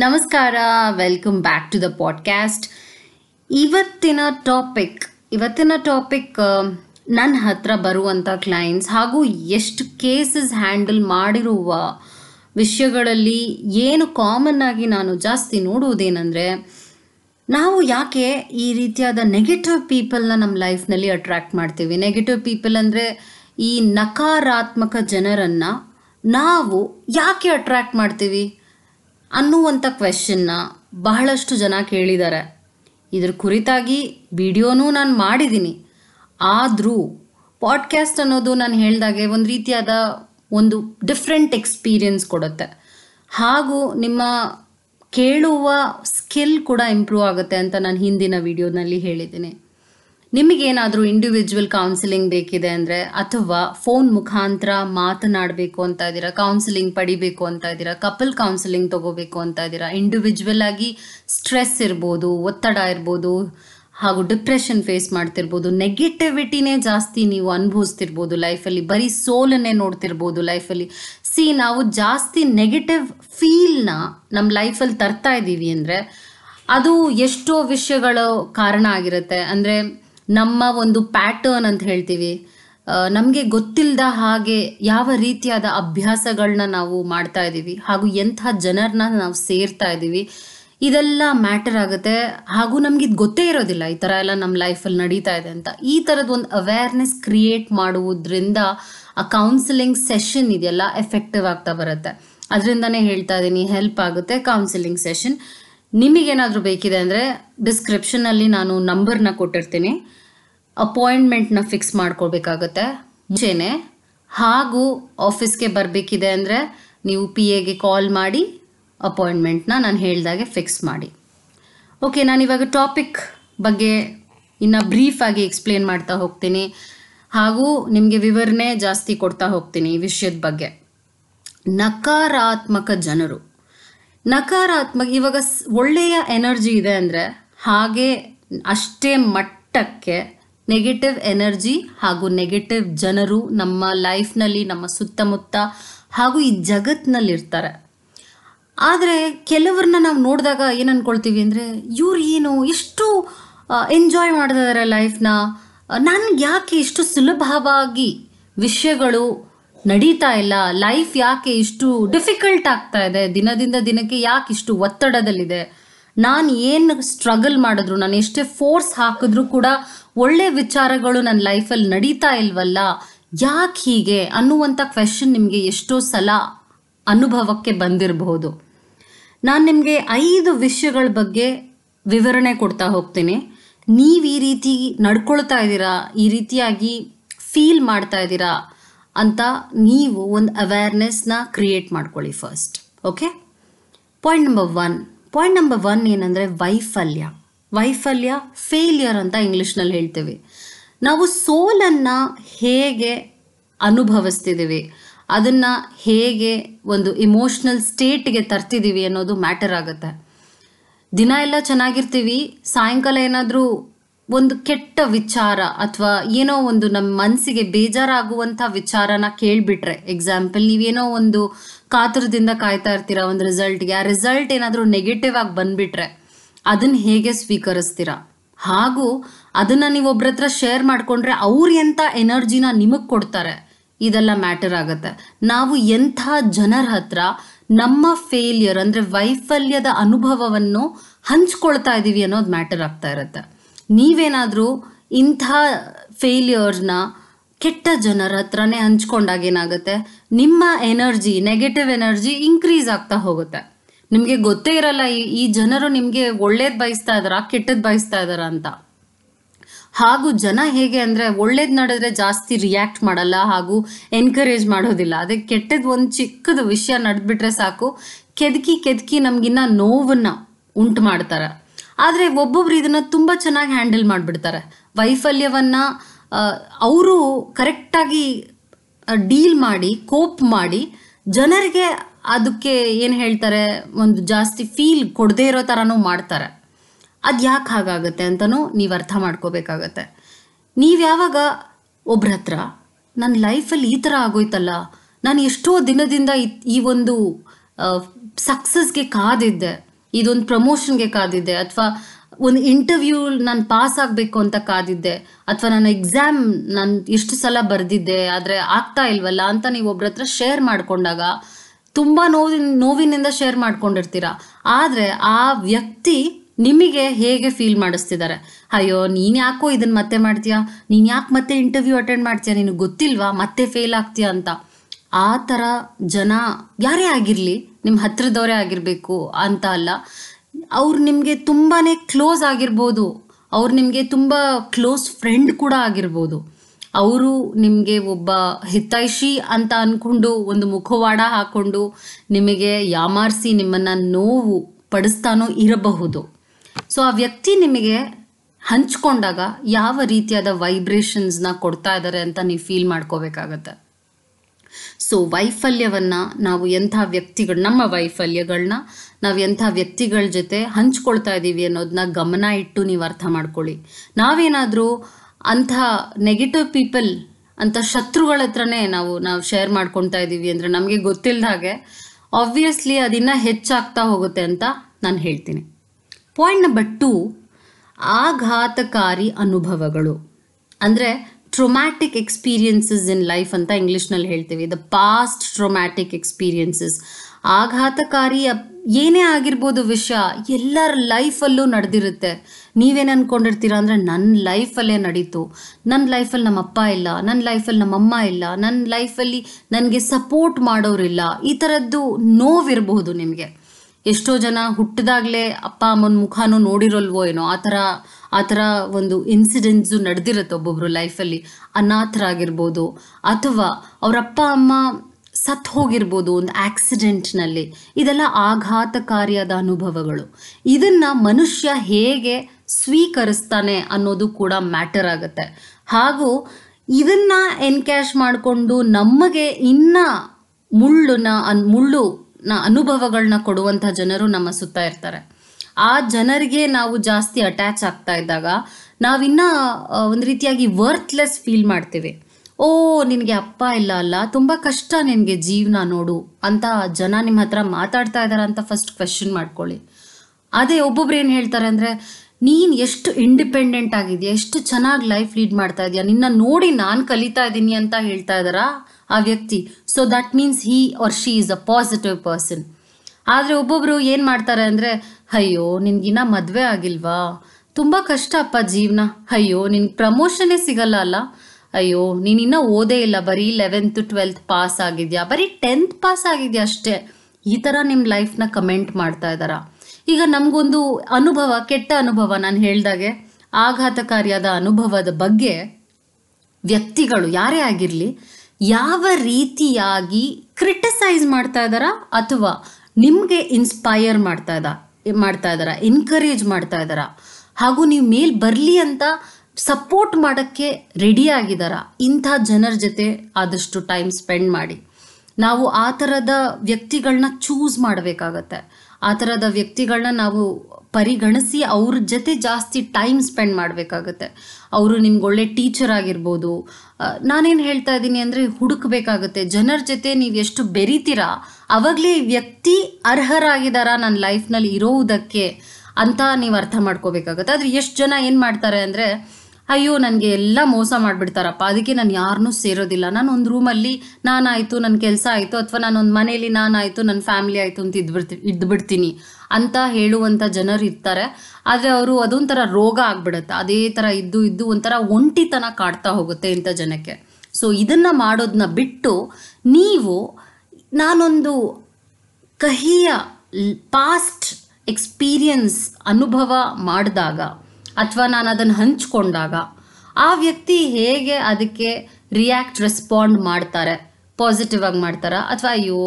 ನಮಸ್ಕಾರ welcome back to the podcast ಇವತ್ತಿನ topic ಇವತ್ತಿನ ಟಾಪಿಕ್ ನನ್ನ ಹತ್ರ ಬರುವಂಥ ಕ್ಲೈಂಟ್ಸ್ ಹಾಗೂ ಎಷ್ಟು ಕೇಸಸ್ ಹ್ಯಾಂಡಲ್ ಮಾಡಿರುವ ವಿಷಯಗಳಲ್ಲಿ ಏನು ಕಾಮನ್ ಆಗಿ ನಾನು ಜಾಸ್ತಿ ನೋಡುವುದೇನೆಂದರೆ ನಾವು ಯಾಕೆ ಈ ರೀತಿಯಾದ ನೆಗೆಟಿವ್ ಪೀಪಲ್ನ ನಮ್ಮ ಲೈಫ್ನಲ್ಲಿ ಅಟ್ರ್ಯಾಕ್ಟ್ ಮಾಡ್ತೀವಿ ನೆಗೆಟಿವ್ ಪೀಪಲ್ ಅಂದರೆ ಈ ನಕಾರಾತ್ಮಕ ಜನರನ್ನು ನಾವು ಯಾಕೆ ಅಟ್ರ್ಯಾಕ್ಟ್ ಮಾಡ್ತೀವಿ ಅನ್ನುವಂಥ ಕ್ವೆಶನ್ನ ಬಹಳಷ್ಟು ಜನ ಕೇಳಿದ್ದಾರೆ ಇದ್ರ ಕುರಿತಾಗಿ ವಿಡಿಯೋನೂ ನಾನು ಮಾಡಿದ್ದೀನಿ ಆದರೂ ಪಾಡ್ಕ್ಯಾಸ್ಟ್ ಅನ್ನೋದು ನಾನು ಹೇಳಿದಾಗೆ ಒಂದು ರೀತಿಯಾದ ಒಂದು ಡಿಫ್ರೆಂಟ್ ಎಕ್ಸ್ಪೀರಿಯನ್ಸ್ ಕೊಡುತ್ತೆ ಹಾಗೂ ನಿಮ್ಮ ಕೇಳುವ ಸ್ಕಿಲ್ ಕೂಡ ಇಂಪ್ರೂವ್ ಆಗುತ್ತೆ ಅಂತ ನಾನು ಹಿಂದಿನ ವಿಡಿಯೋನಲ್ಲಿ ಹೇಳಿದ್ದೀನಿ ನಿಮಗೇನಾದರೂ ಇಂಡಿವಿಜುವಲ್ ಕೌನ್ಸಿಲಿಂಗ್ ಬೇಕಿದೆ ಅಂದರೆ ಅಥವಾ ಫೋನ್ ಮುಖಾಂತರ ಮಾತನಾಡಬೇಕು ಅಂತ ಇದ್ದೀರಾ ಕೌನ್ಸಿಲಿಂಗ್ ಪಡಿಬೇಕು ಅಂತ ಇದ್ದೀರಾ ಕಪಲ್ ಕೌನ್ಸಿಲಿಂಗ್ ತಗೋಬೇಕು ಅಂತ ಇದ್ದೀರಾ ಇಂಡಿವಿಜುವಲ್ ಆಗಿ ಸ್ಟ್ರೆಸ್ ಇರ್ಬೋದು ಒತ್ತಡ ಇರ್ಬೋದು ಹಾಗೂ ಡಿಪ್ರೆಷನ್ ಫೇಸ್ ಮಾಡ್ತಿರ್ಬೋದು ನೆಗೆಟಿವಿಟಿನೇ ಜಾಸ್ತಿ ನೀವು ಅನುಭವಿಸ್ತಿರ್ಬೋದು ಲೈಫಲ್ಲಿ ಬರೀ ಸೋಲನ್ನೇ ನೋಡ್ತಿರ್ಬೋದು ಲೈಫಲ್ಲಿ ಸಿ ನಾವು ಜಾಸ್ತಿ ನೆಗೆಟಿವ್ ಫೀಲ್ನ ನಮ್ಮ ಲೈಫಲ್ಲಿ ತರ್ತಾ ಇದ್ದೀವಿ ಅಂದರೆ ಅದು ಎಷ್ಟೋ ವಿಷಯಗಳು ಕಾರಣ ಆಗಿರುತ್ತೆ ಅಂದರೆ ನಮ್ಮ ಒಂದು ಪ್ಯಾಟರ್ನ್ ಅಂತ ಹೇಳ್ತೀವಿ ನಮಗೆ ಗೊತ್ತಿಲ್ಲದ ಹಾಗೆ ಯಾವ ರೀತಿಯಾದ ಅಭ್ಯಾಸಗಳನ್ನ ನಾವು ಮಾಡ್ತಾ ಇದ್ದೀವಿ ಹಾಗೂ ಎಂಥ ಜನರನ್ನ ನಾವು ಸೇರ್ತಾ ಇದ್ದೀವಿ ಇದೆಲ್ಲ ಮ್ಯಾಟರ್ ಆಗುತ್ತೆ ಹಾಗೂ ನಮ್ಗೆ ಇದು ಗೊತ್ತೇ ಇರೋದಿಲ್ಲ ಈ ಥರ ಎಲ್ಲ ನಮ್ಮ ಲೈಫಲ್ಲಿ ನಡೀತಾ ಇದೆ ಅಂತ ಈ ಥರದ ಒಂದು ಅವೇರ್ನೆಸ್ ಕ್ರಿಯೇಟ್ ಮಾಡುವುದರಿಂದ ಆ ಕೌನ್ಸಿಲಿಂಗ್ ಸೆಷನ್ ಇದೆಲ್ಲ ಎಫೆಕ್ಟಿವ್ ಆಗ್ತಾ ಬರುತ್ತೆ ಅದರಿಂದನೇ ಹೇಳ್ತಾ ಇದ್ದೀನಿ ಹೆಲ್ಪ್ ಆಗುತ್ತೆ ಕೌನ್ಸಿಲಿಂಗ್ ಸೆಷನ್ ನಿಮಗೇನಾದರೂ ಬೇಕಿದೆ ಅಂದರೆ ಡಿಸ್ಕ್ರಿಪ್ಷನಲ್ಲಿ ನಾನು ನಂಬರ್ನ ಕೊಟ್ಟಿರ್ತೀನಿ ಅಪಾಯಿಂಟ್ಮೆಂಟ್ನ ಫಿಕ್ಸ್ ಮಾಡ್ಕೊಳ್ಬೇಕಾಗತ್ತೆ ಮುಂಚೆನೆ ಹಾಗೂ ಆಫೀಸ್ಗೆ ಬರಬೇಕಿದೆ ಅಂದರೆ ನೀವು ಪಿ ಎಗೆ ಕಾಲ್ ಮಾಡಿ ಅಪಾಯಿಂಟ್ಮೆಂಟ್ನ ನಾನು ಹೇಳಿದಾಗೆ ಫಿಕ್ಸ್ ಮಾಡಿ ಓಕೆ ನಾನು ಇವಾಗ ಟಾಪಿಕ್ ಬಗ್ಗೆ ಇನ್ನು ಬ್ರೀಫಾಗಿ ಎಕ್ಸ್ಪ್ಲೇನ್ ಮಾಡ್ತಾ ಹೋಗ್ತೀನಿ ಹಾಗೂ ನಿಮಗೆ ವಿವರಣೆ ಜಾಸ್ತಿ ಕೊಡ್ತಾ ಹೋಗ್ತೀನಿ ಈ ವಿಷಯದ ಬಗ್ಗೆ ನಕಾರಾತ್ಮಕ ಜನರು ನಕಾರಾತ್ಮಕ ಇವಾಗ ಒಳ್ಳೆಯ ಎನರ್ಜಿ ಇದೆ ಅಂದರೆ ಹಾಗೆ ಅಷ್ಟೇ ಮಟ್ಟಕ್ಕೆ ನೆಗೆಟಿವ್ ಎನರ್ಜಿ ಹಾಗೂ ನೆಗೆಟಿವ್ ಜನರು ನಮ್ಮ ಲೈಫ್ನಲ್ಲಿ ನಮ್ಮ ಸುತ್ತಮುತ್ತ ಹಾಗೂ ಈ ಜಗತ್ತಿನಲ್ಲಿರ್ತಾರೆ ಆದರೆ ಕೆಲವ್ರನ್ನ ನಾವು ನೋಡಿದಾಗ ಏನು ಅಂದ್ಕೊಳ್ತೀವಿ ಅಂದರೆ ಇವ್ರು ಏನು ಎಷ್ಟು ಎಂಜಾಯ್ ಮಾಡಿದಾರೆ ಲೈಫ್ನ ನನಗೆ ಯಾಕೆ ಇಷ್ಟು ಸುಲಭವಾಗಿ ವಿಷಯಗಳು ನಡೀತಾ ಇಲ್ಲ ಲೈಫ್ ಯಾಕೆ ಇಷ್ಟು ಡಿಫಿಕಲ್ಟ್ ಆಗ್ತಾ ಇದೆ ದಿನದಿಂದ ದಿನಕ್ಕೆ ಯಾಕೆ ಇಷ್ಟು ಒತ್ತಡದಲ್ಲಿದೆ ನಾನು ಏನು ಸ್ಟ್ರಗಲ್ ಮಾಡಿದ್ರು ನಾನು ಎಷ್ಟೇ ಫೋರ್ಸ್ ಹಾಕಿದ್ರೂ ಕೂಡ ಒಳ್ಳೆ ವಿಚಾರಗಳು ನನ್ನ ಲೈಫಲ್ಲಿ ನಡೀತಾ ಇಲ್ವಲ್ಲ ಯಾಕೆ ಹೀಗೆ ಅನ್ನುವಂಥ ಕ್ವೆಶನ್ ನಿಮಗೆ ಎಷ್ಟೋ ಸಲ ಅನುಭವಕ್ಕೆ ಬಂದಿರಬಹುದು ನಾನು ನಿಮಗೆ ಐದು ವಿಷಯಗಳ ಬಗ್ಗೆ ವಿವರಣೆ ಕೊಡ್ತಾ ಹೋಗ್ತೀನಿ ನೀವು ಈ ರೀತಿ ನಡ್ಕೊಳ್ತಾ ಇದ್ದೀರಾ ಈ ರೀತಿಯಾಗಿ ಫೀಲ್ ಮಾಡ್ತಾ ಇದ್ದೀರಾ ಅಂತ ನೀವು ಒಂದು ಅವೇರ್ನೆಸ್ನ ಕ್ರಿಯೇಟ್ ಮಾಡ್ಕೊಳ್ಳಿ first okay point number one point number one ಏನಂದರೆ ವೈಫಲ್ಯ ವೈಫಲ್ಯ ಫೇಲಿಯರ್ ಅಂತ ಇಂಗ್ಲೀಷ್ನಲ್ಲಿ ಹೇಳ್ತೀವಿ ನಾವು ಸೋಲನ್ನು ಹೇಗೆ ಅನುಭವಿಸ್ತಿದ್ದೀವಿ ಅದನ್ನು ಹೇಗೆ ಒಂದು ಇಮೋಷ್ನಲ್ ಸ್ಟೇಟ್ಗೆ ತರ್ತಿದ್ದೀವಿ ಅನ್ನೋದು ಮ್ಯಾಟರ್ ಆಗುತ್ತೆ ದಿನ ಎಲ್ಲ ಚೆನ್ನಾಗಿರ್ತೀವಿ ಸಾಯಂಕಾಲ ಏನಾದರೂ ಒಂದು ಕೆಟ್ಟ ವಿಚಾರ ಅಥವಾ ಏನೋ ಒಂದು ನಮ್ಮ ಮನಸ್ಸಿಗೆ ಬೇಜಾರಾಗುವಂಥ ವಿಚಾರನ ಕೇಳಿಬಿಟ್ರೆ ಎಕ್ಸಾಂಪಲ್ ನೀವೇನೋ ಒಂದು ಕಾತುರದಿಂದ ಕಾಯ್ತಾ ಇರ್ತೀರಾ ಒಂದು ರಿಸಲ್ಟ್ಗೆ ಆ ರಿಸಲ್ಟ್ ಏನಾದರೂ ನೆಗೆಟಿವ್ ಆಗಿ ಬಂದ್ಬಿಟ್ರೆ ಅದನ್ನು ಹೇಗೆ ಸ್ವೀಕರಿಸ್ತೀರಾ ಹಾಗೂ ಅದನ್ನು ಒಬ್ರ ಹತ್ರ ಶೇರ್ ಮಾಡಿಕೊಂಡ್ರೆ ಅವ್ರು ಎಂಥ ಎನರ್ಜಿನ ನಿಮಗೆ ಕೊಡ್ತಾರೆ ಇದೆಲ್ಲ ಮ್ಯಾಟರ್ ಆಗುತ್ತೆ ನಾವು ಎಂಥ ಜನರ ಹತ್ರ ನಮ್ಮ ಫೇಲಿಯರ್ ಅಂದರೆ ವೈಫಲ್ಯದ ಅನುಭವವನ್ನು ಹಂಚ್ಕೊಳ್ತಾ ಇದ್ದೀವಿ ಅನ್ನೋದು ಮ್ಯಾಟರ್ ಆಗ್ತಾ ಇರುತ್ತೆ ನೀವೇನಾದರೂ ಇಂಥ ಫೇಲ್ಯೂರ್ನ ಕೆಟ್ಟ ಜನರ ಹತ್ರನೇ ಹಂಚ್ಕೊಂಡಾಗ ಏನಾಗುತ್ತೆ ನಿಮ್ಮ ಎನರ್ಜಿ ನೆಗೆಟಿವ್ ಎನರ್ಜಿ ಇನ್ಕ್ರೀಸ್ ಆಗ್ತಾ ಹೋಗುತ್ತೆ ನಿಮಗೆ ಗೊತ್ತೇ ಇರಲ್ಲ ಈ ಜನರು ನಿಮಗೆ ಒಳ್ಳೇದು ಬಯಸ್ತಾ ಇದ್ದಾರಾ ಕೆಟ್ಟದ್ದು ಬಯಸ್ತಾ ಇದ್ದಾರಾ ಅಂತ ಹಾಗೂ ಜನ ಹೇಗೆ ಅಂದರೆ ಒಳ್ಳೇದು ನಡೆದ್ರೆ ಜಾಸ್ತಿ ರಿಯಾಕ್ಟ್ ಮಾಡಲ್ಲ ಹಾಗೂ ಎನ್ಕರೇಜ್ ಮಾಡೋದಿಲ್ಲ ಅದೇ ಕೆಟ್ಟದ್ದು ಒಂದು ಚಿಕ್ಕದು ವಿಷಯ ನಡೆದ್ಬಿಟ್ರೆ ಸಾಕು ಕೆದಕಿ ಕೆದಕಿ ನಮಗಿನ್ನ ನೋವನ್ನು ಉಂಟು ಮಾಡ್ತಾರೆ ಆದರೆ ಒಬ್ಬೊಬ್ರು ಇದನ್ನು ತುಂಬ ಚೆನ್ನಾಗಿ ಹ್ಯಾಂಡಲ್ ಮಾಡಿಬಿಡ್ತಾರೆ ವೈಫಲ್ಯವನ್ನು ಅವರು ಕರೆಕ್ಟಾಗಿ ಡೀಲ್ ಮಾಡಿ ಕೋಪ್ ಮಾಡಿ ಜನರಿಗೆ ಅದಕ್ಕೆ ಏನು ಹೇಳ್ತಾರೆ ಒಂದು ಜಾಸ್ತಿ ಫೀಲ್ ಕೊಡದೇ ಇರೋ ಥರನೂ ಮಾಡ್ತಾರೆ ಅದು ಯಾಕೆ ಹಾಗಾಗುತ್ತೆ ಅಂತಲೂ ನೀವು ಅರ್ಥ ಮಾಡ್ಕೋಬೇಕಾಗತ್ತೆ ನೀವು ಯಾವಾಗ ಒಬ್ರ ಹತ್ರ ನನ್ನ ಲೈಫಲ್ಲಿ ಈ ಥರ ಆಗೋಯ್ತಲ್ಲ ನಾನು ಎಷ್ಟೋ ದಿನದಿಂದ ಈ ಒಂದು ಸಕ್ಸಸ್ಗೆ ಕಾದಿದ್ದೆ ಇದೊಂದು ಪ್ರಮೋಷನ್ಗೆ ಕಾದಿದ್ದೆ ಅಥವಾ ಒಂದು ಇಂಟರ್ವ್ಯೂ ನಾನು ಪಾಸ್ ಆಗಬೇಕು ಅಂತ ಕಾದಿದ್ದೆ ಅಥವಾ ನಾನು ಎಕ್ಸಾಮ್ ನಾನು ಎಷ್ಟು ಸಲ ಬರೆದಿದ್ದೆ ಆದರೆ ಆಗ್ತಾ ಇಲ್ವಲ್ಲ ಅಂತ ನೀವು ಒಬ್ರ ಹತ್ರ ಶೇರ್ ಮಾಡಿಕೊಂಡಾಗ ತುಂಬ ನೋವಿನ ನೋವಿನಿಂದ ಶೇರ್ ಮಾಡ್ಕೊಂಡಿರ್ತೀರ ಆದರೆ ಆ ವ್ಯಕ್ತಿ ನಿಮಗೆ ಹೇಗೆ ಫೀಲ್ ಮಾಡಿಸ್ತಿದ್ದಾರೆ ಅಯ್ಯೋ ನೀನು ಯಾಕೋ ಇದನ್ನು ಮತ್ತೆ ಮಾಡ್ತೀಯಾ ನೀನು ಯಾಕೆ ಮತ್ತೆ ಇಂಟರ್ವ್ಯೂ ಅಟೆಂಡ್ ಮಾಡ್ತೀಯಾ ನಿನಗೆ ಗೊತ್ತಿಲ್ವಾ ಮತ್ತೆ ಫೇಲ್ ಆಗ್ತೀಯಾ ಅಂತ ಆ ಥರ ಜನ ಯಾರೇ ಆಗಿರಲಿ ನಿಮ್ಮ ಹತ್ರದವರೇ ಆಗಿರಬೇಕು ಅಂತ ಅಲ್ಲ ಅವ್ರು ನಿಮಗೆ ತುಂಬಾ ಕ್ಲೋಸ್ ಆಗಿರ್ಬೋದು ಅವ್ರು ನಿಮಗೆ ತುಂಬ ಕ್ಲೋಸ್ ಫ್ರೆಂಡ್ ಕೂಡ ಆಗಿರ್ಬೋದು ಅವರು ನಿಮಗೆ ಒಬ್ಬ ಹಿತೈಷಿ ಅಂತ ಅಂದ್ಕೊಂಡು ಒಂದು ಮುಖವಾಡ ಹಾಕ್ಕೊಂಡು ನಿಮಗೆ ಯಾಮಾರಿಸಿ ನಿಮ್ಮನ್ನು ನೋವು ಪಡಿಸ್ತಾನೋ ಇರಬಹುದು ಸೊ ಆ ವ್ಯಕ್ತಿ ನಿಮಗೆ ಹಂಚ್ಕೊಂಡಾಗ ಯಾವ ರೀತಿಯಾದ ವೈಬ್ರೇಷನ್ಸ್ನ ಕೊಡ್ತಾ ಇದ್ದಾರೆ ಅಂತ ನೀವು ಫೀಲ್ ಮಾಡ್ಕೋಬೇಕಾಗತ್ತೆ ಸೊ ವೈಫಲ್ಯವನ್ನು ನಾವು ಎಂಥ ವ್ಯಕ್ತಿಗಳು ನಮ್ಮ ವೈಫಲ್ಯಗಳನ್ನ ನಾವು ಎಂಥ ವ್ಯಕ್ತಿಗಳ ಜೊತೆ ಹಂಚ್ಕೊಳ್ತಾ ಇದ್ದೀವಿ ಅನ್ನೋದನ್ನ ಗಮನ ಇಟ್ಟು ನೀವು ಅರ್ಥ ಮಾಡ್ಕೊಳ್ಳಿ ನಾವೇನಾದರೂ ಅಂಥ ನೆಗೆಟಿವ್ ಪೀಪಲ್ ಅಂಥ ಶತ್ರುಗಳ ಹತ್ರನೇ ನಾವು ನಾವು ಶೇರ್ ಮಾಡ್ಕೊತಾ ಇದ್ದೀವಿ ಅಂದರೆ ನಮಗೆ ಗೊತ್ತಿಲ್ಲದ ಹಾಗೆ ಆಬ್ವಿಯಸ್ಲಿ ಅದಿನ್ನ ಹೆಚ್ಚಾಗ್ತಾ ಹೋಗುತ್ತೆ ಅಂತ ನಾನು ಹೇಳ್ತೀನಿ ಪಾಯಿಂಟ್ ನಂಬರ್ ಟು ಆಘಾತಕಾರಿ ಅನುಭವಗಳು ಅಂದರೆ ಟ್ರೊಮ್ಯಾಟಿಕ್ ಎಕ್ಸ್ಪೀರಿಯನ್ಸಸ್ ಇನ್ ಲೈಫ್ ಅಂತ ಇಂಗ್ಲೀಷ್ನಲ್ಲಿ ಹೇಳ್ತೀವಿ ದ ಪಾಸ್ಟ್ ಟ್ರೊಮ್ಯಾಟಿಕ್ ಎಕ್ಸ್ಪೀರಿಯನ್ಸಸ್ ಆಘಾತಕಾರಿ ಏನೇ ಆಗಿರ್ಬೋದು ವಿಷಯ ಎಲ್ಲರ ಲೈಫಲ್ಲೂ ನಡೆದಿರುತ್ತೆ ನೀವೇನು ಅಂದ್ಕೊಂಡಿರ್ತೀರ ಅಂದರೆ ನನ್ನ ಲೈಫಲ್ಲೇ ನಡೀತು ನನ್ನ ಲೈಫಲ್ಲಿ ನಮ್ಮ ಅಪ್ಪ ಇಲ್ಲ ನನ್ನ ಲೈಫಲ್ಲಿ ಅಮ್ಮ ಇಲ್ಲ ನನ್ನ ಲೈಫಲ್ಲಿ ನನಗೆ ಸಪೋರ್ಟ್ ಮಾಡೋರಿಲ್ಲ ಈ ಥರದ್ದು ನೋವಿರಬಹುದು ನಿಮಗೆ ಎಷ್ಟೋ ಜನ ಹುಟ್ಟಿದಾಗಲೇ ಅಪ್ಪ ಅಮ್ಮನ ಮುಖನೂ ನೋಡಿರೋಲ್ವೋ ಏನೋ ಆ ಥರ ಆ ಥರ ಒಂದು ಇನ್ಸಿಡೆಂಟ್ಸು ನಡೆದಿರುತ್ತೆ ಒಬ್ಬೊಬ್ಬರು ಲೈಫಲ್ಲಿ ಅನಾಥರಾಗಿರ್ಬೋದು ಅಥವಾ ಅವರ ಅಪ್ಪ ಅಮ್ಮ ಸತ್ ಹೋಗಿರ್ಬೋದು ಒಂದು ಆಕ್ಸಿಡೆಂಟ್ನಲ್ಲಿ ಇದೆಲ್ಲ ಆಘಾತಕಾರಿಯಾದ ಅನುಭವಗಳು ಇದನ್ನು ಮನುಷ್ಯ ಹೇಗೆ ಸ್ವೀಕರಿಸ್ತಾನೆ ಅನ್ನೋದು ಕೂಡ ಮ್ಯಾಟರ್ ಆಗುತ್ತೆ ಹಾಗೂ ಇದನ್ನು ಎನ್ಕ್ಯಾಶ್ ಮಾಡಿಕೊಂಡು ನಮಗೆ ಇನ್ನ ನ ಮುಳ್ಳು ನ ಅನುಭವಗಳನ್ನ ಕೊಡುವಂಥ ಜನರು ನಮ್ಮ ಸುತ್ತ ಇರ್ತಾರೆ ಆ ಜನರಿಗೆ ನಾವು ಜಾಸ್ತಿ ಅಟ್ಯಾಚ್ ಆಗ್ತಾ ಇದ್ದಾಗ ನಾವಿನ್ನ ಒಂದು ರೀತಿಯಾಗಿ ವರ್ತ್ಲೆಸ್ ಫೀಲ್ ಮಾಡ್ತೇವೆ ಓ ನಿನಗೆ ಅಪ್ಪ ಇಲ್ಲ ಅಲ್ಲ ತುಂಬ ಕಷ್ಟ ನಿನಗೆ ಜೀವನ ನೋಡು ಅಂತ ಜನ ನಿಮ್ಮ ಹತ್ರ ಮಾತಾಡ್ತಾ ಇದ್ದಾರೆ ಅಂತ ಫಸ್ಟ್ ಕ್ವೆಶನ್ ಮಾಡ್ಕೊಳ್ಳಿ ಅದೇ ಒಬ್ಬೊಬ್ರು ಏನು ಹೇಳ್ತಾರೆ ಅಂದರೆ ನೀನು ಎಷ್ಟು ಇಂಡಿಪೆಂಡೆಂಟ್ ಆಗಿದೆಯಾ ಎಷ್ಟು ಚೆನ್ನಾಗಿ ಲೈಫ್ ಲೀಡ್ ಮಾಡ್ತಾ ಇದೆಯಾ ನಿನ್ನ ನೋಡಿ ನಾನು ಕಲಿತಾ ಇದ್ದೀನಿ ಅಂತ ಹೇಳ್ತಾ ಇದ್ದಾರಾ ಆ ವ್ಯಕ್ತಿ so that means he or she is a positive person ಆದರೆ ಒಬ್ಬೊಬ್ಬರು ಏನು ಮಾಡ್ತಾರೆ ಅಂದರೆ ಅಯ್ಯೋ ನಿನ್ಗಿನ್ನ ಮದುವೆ ಆಗಿಲ್ವಾ ತುಂಬಾ ಕಷ್ಟ ಅಪ್ಪ ಜೀವನ ಅಯ್ಯೋ ನಿನ್ ಪ್ರಮೋಷನೇ ಸಿಗಲ್ಲ ಅಲ್ಲ ಅಯ್ಯೋ ನೀನಿನ್ನ ಓದೇ ಇಲ್ಲ ಬರೀ ಲೆವೆಂತ್ ಟ್ವೆಲ್ತ್ ಪಾಸ್ ಆಗಿದ್ಯಾ ಬರೀ ಟೆಂತ್ ಪಾಸ್ ಆಗಿದ್ಯಾ ಅಷ್ಟೇ ಈ ತರ ನಿಮ್ಮ ಲೈಫ್ನ ಕಮೆಂಟ್ ಮಾಡ್ತಾ ಇದ್ದಾರಾ ಈಗ ನಮಗೊಂದು ಅನುಭವ ಕೆಟ್ಟ ಅನುಭವ ನಾನು ಹೇಳ್ದಾಗೆ ಆಘಾತಕಾರಿಯಾದ ಅನುಭವದ ಬಗ್ಗೆ ವ್ಯಕ್ತಿಗಳು ಯಾರೇ ಆಗಿರಲಿ ಯಾವ ರೀತಿಯಾಗಿ ಕ್ರಿಟಿಸೈಸ್ ಮಾಡ್ತಾ ಇದ್ದಾರಾ ಅಥವಾ ನಿಮಗೆ ಇನ್ಸ್ಪೈರ್ ಮಾಡ್ತಾ ಇದ್ದ ಮಾಡ್ತಾ ಇದ್ದಾರಾ ಎನ್ಕರೇಜ್ ಮಾಡ್ತಾ ಇದ್ದಾರಾ ಹಾಗೂ ನೀವು ಮೇಲ್ ಬರಲಿ ಅಂತ ಸಪೋರ್ಟ್ ಮಾಡೋಕ್ಕೆ ರೆಡಿ ಆಗಿದಾರ ಇಂಥ ಜನರ ಜೊತೆ ಆದಷ್ಟು ಟೈಮ್ ಸ್ಪೆಂಡ್ ಮಾಡಿ ನಾವು ಆ ಥರದ ವ್ಯಕ್ತಿಗಳನ್ನ ಚೂಸ್ ಮಾಡಬೇಕಾಗತ್ತೆ ಆ ಥರದ ವ್ಯಕ್ತಿಗಳನ್ನ ನಾವು ಪರಿಗಣಿಸಿ ಅವ್ರ ಜೊತೆ ಜಾಸ್ತಿ ಟೈಮ್ ಸ್ಪೆಂಡ್ ಮಾಡಬೇಕಾಗತ್ತೆ ಅವರು ನಿಮ್ಗೆ ಒಳ್ಳೆ ಟೀಚರ್ ಆಗಿರ್ಬೋದು ನಾನೇನು ಹೇಳ್ತಾ ಇದ್ದೀನಿ ಅಂದರೆ ಹುಡುಕಬೇಕಾಗತ್ತೆ ಜನರ ಜೊತೆ ನೀವು ಎಷ್ಟು ಬೆರಿತೀರಾ ಅವಾಗಲೇ ವ್ಯಕ್ತಿ ಅರ್ಹರಾಗಿದ್ದಾರ ನನ್ನ ಲೈಫ್ನಲ್ಲಿ ಇರೋದಕ್ಕೆ ಅಂತ ನೀವು ಅರ್ಥ ಮಾಡ್ಕೋಬೇಕಾಗುತ್ತೆ ಆದರೆ ಎಷ್ಟು ಜನ ಏನು ಮಾಡ್ತಾರೆ ಅಂದರೆ ಅಯ್ಯೋ ನನಗೆ ಎಲ್ಲ ಮೋಸ ಮಾಡಿಬಿಡ್ತಾರಪ್ಪ ಅದಕ್ಕೆ ನಾನು ಯಾರನ್ನೂ ಸೇರೋದಿಲ್ಲ ನಾನು ಒಂದು ರೂಮಲ್ಲಿ ನಾನಾಯಿತು ನನ್ನ ಕೆಲಸ ಆಯಿತು ಅಥವಾ ನಾನೊಂದು ಮನೇಲಿ ನಾನಾಯಿತು ನನ್ನ ಫ್ಯಾಮಿಲಿ ಆಯಿತು ಅಂತ ಇದ್ಬಿಡ್ತಿ ಇದ್ಬಿಡ್ತೀನಿ ಅಂತ ಹೇಳುವಂಥ ಜನರು ಇರ್ತಾರೆ ಆದರೆ ಅವರು ಅದೊಂಥರ ರೋಗ ಆಗ್ಬಿಡುತ್ತೆ ಅದೇ ಥರ ಇದ್ದು ಇದ್ದು ಒಂಥರ ಒಂಟಿತನ ಕಾಡ್ತಾ ಹೋಗುತ್ತೆ ಇಂಥ ಜನಕ್ಕೆ ಸೊ ಇದನ್ನು ಮಾಡೋದನ್ನ ಬಿಟ್ಟು ನೀವು ನಾನೊಂದು ಕಹಿಯ ಪಾಸ್ಟ್ ಎಕ್ಸ್ಪೀರಿಯನ್ಸ್ ಅನುಭವ ಮಾಡಿದಾಗ ಅಥವಾ ನಾನು ಅದನ್ನು ಹಂಚ್ಕೊಂಡಾಗ ಆ ವ್ಯಕ್ತಿ ಹೇಗೆ ಅದಕ್ಕೆ ರಿಯಾಕ್ಟ್ ರೆಸ್ಪಾಂಡ್ ಮಾಡ್ತಾರೆ ಪಾಸಿಟಿವ್ ಆಗಿ ಮಾಡ್ತಾರಾ ಅಥವಾ ಅಯ್ಯೋ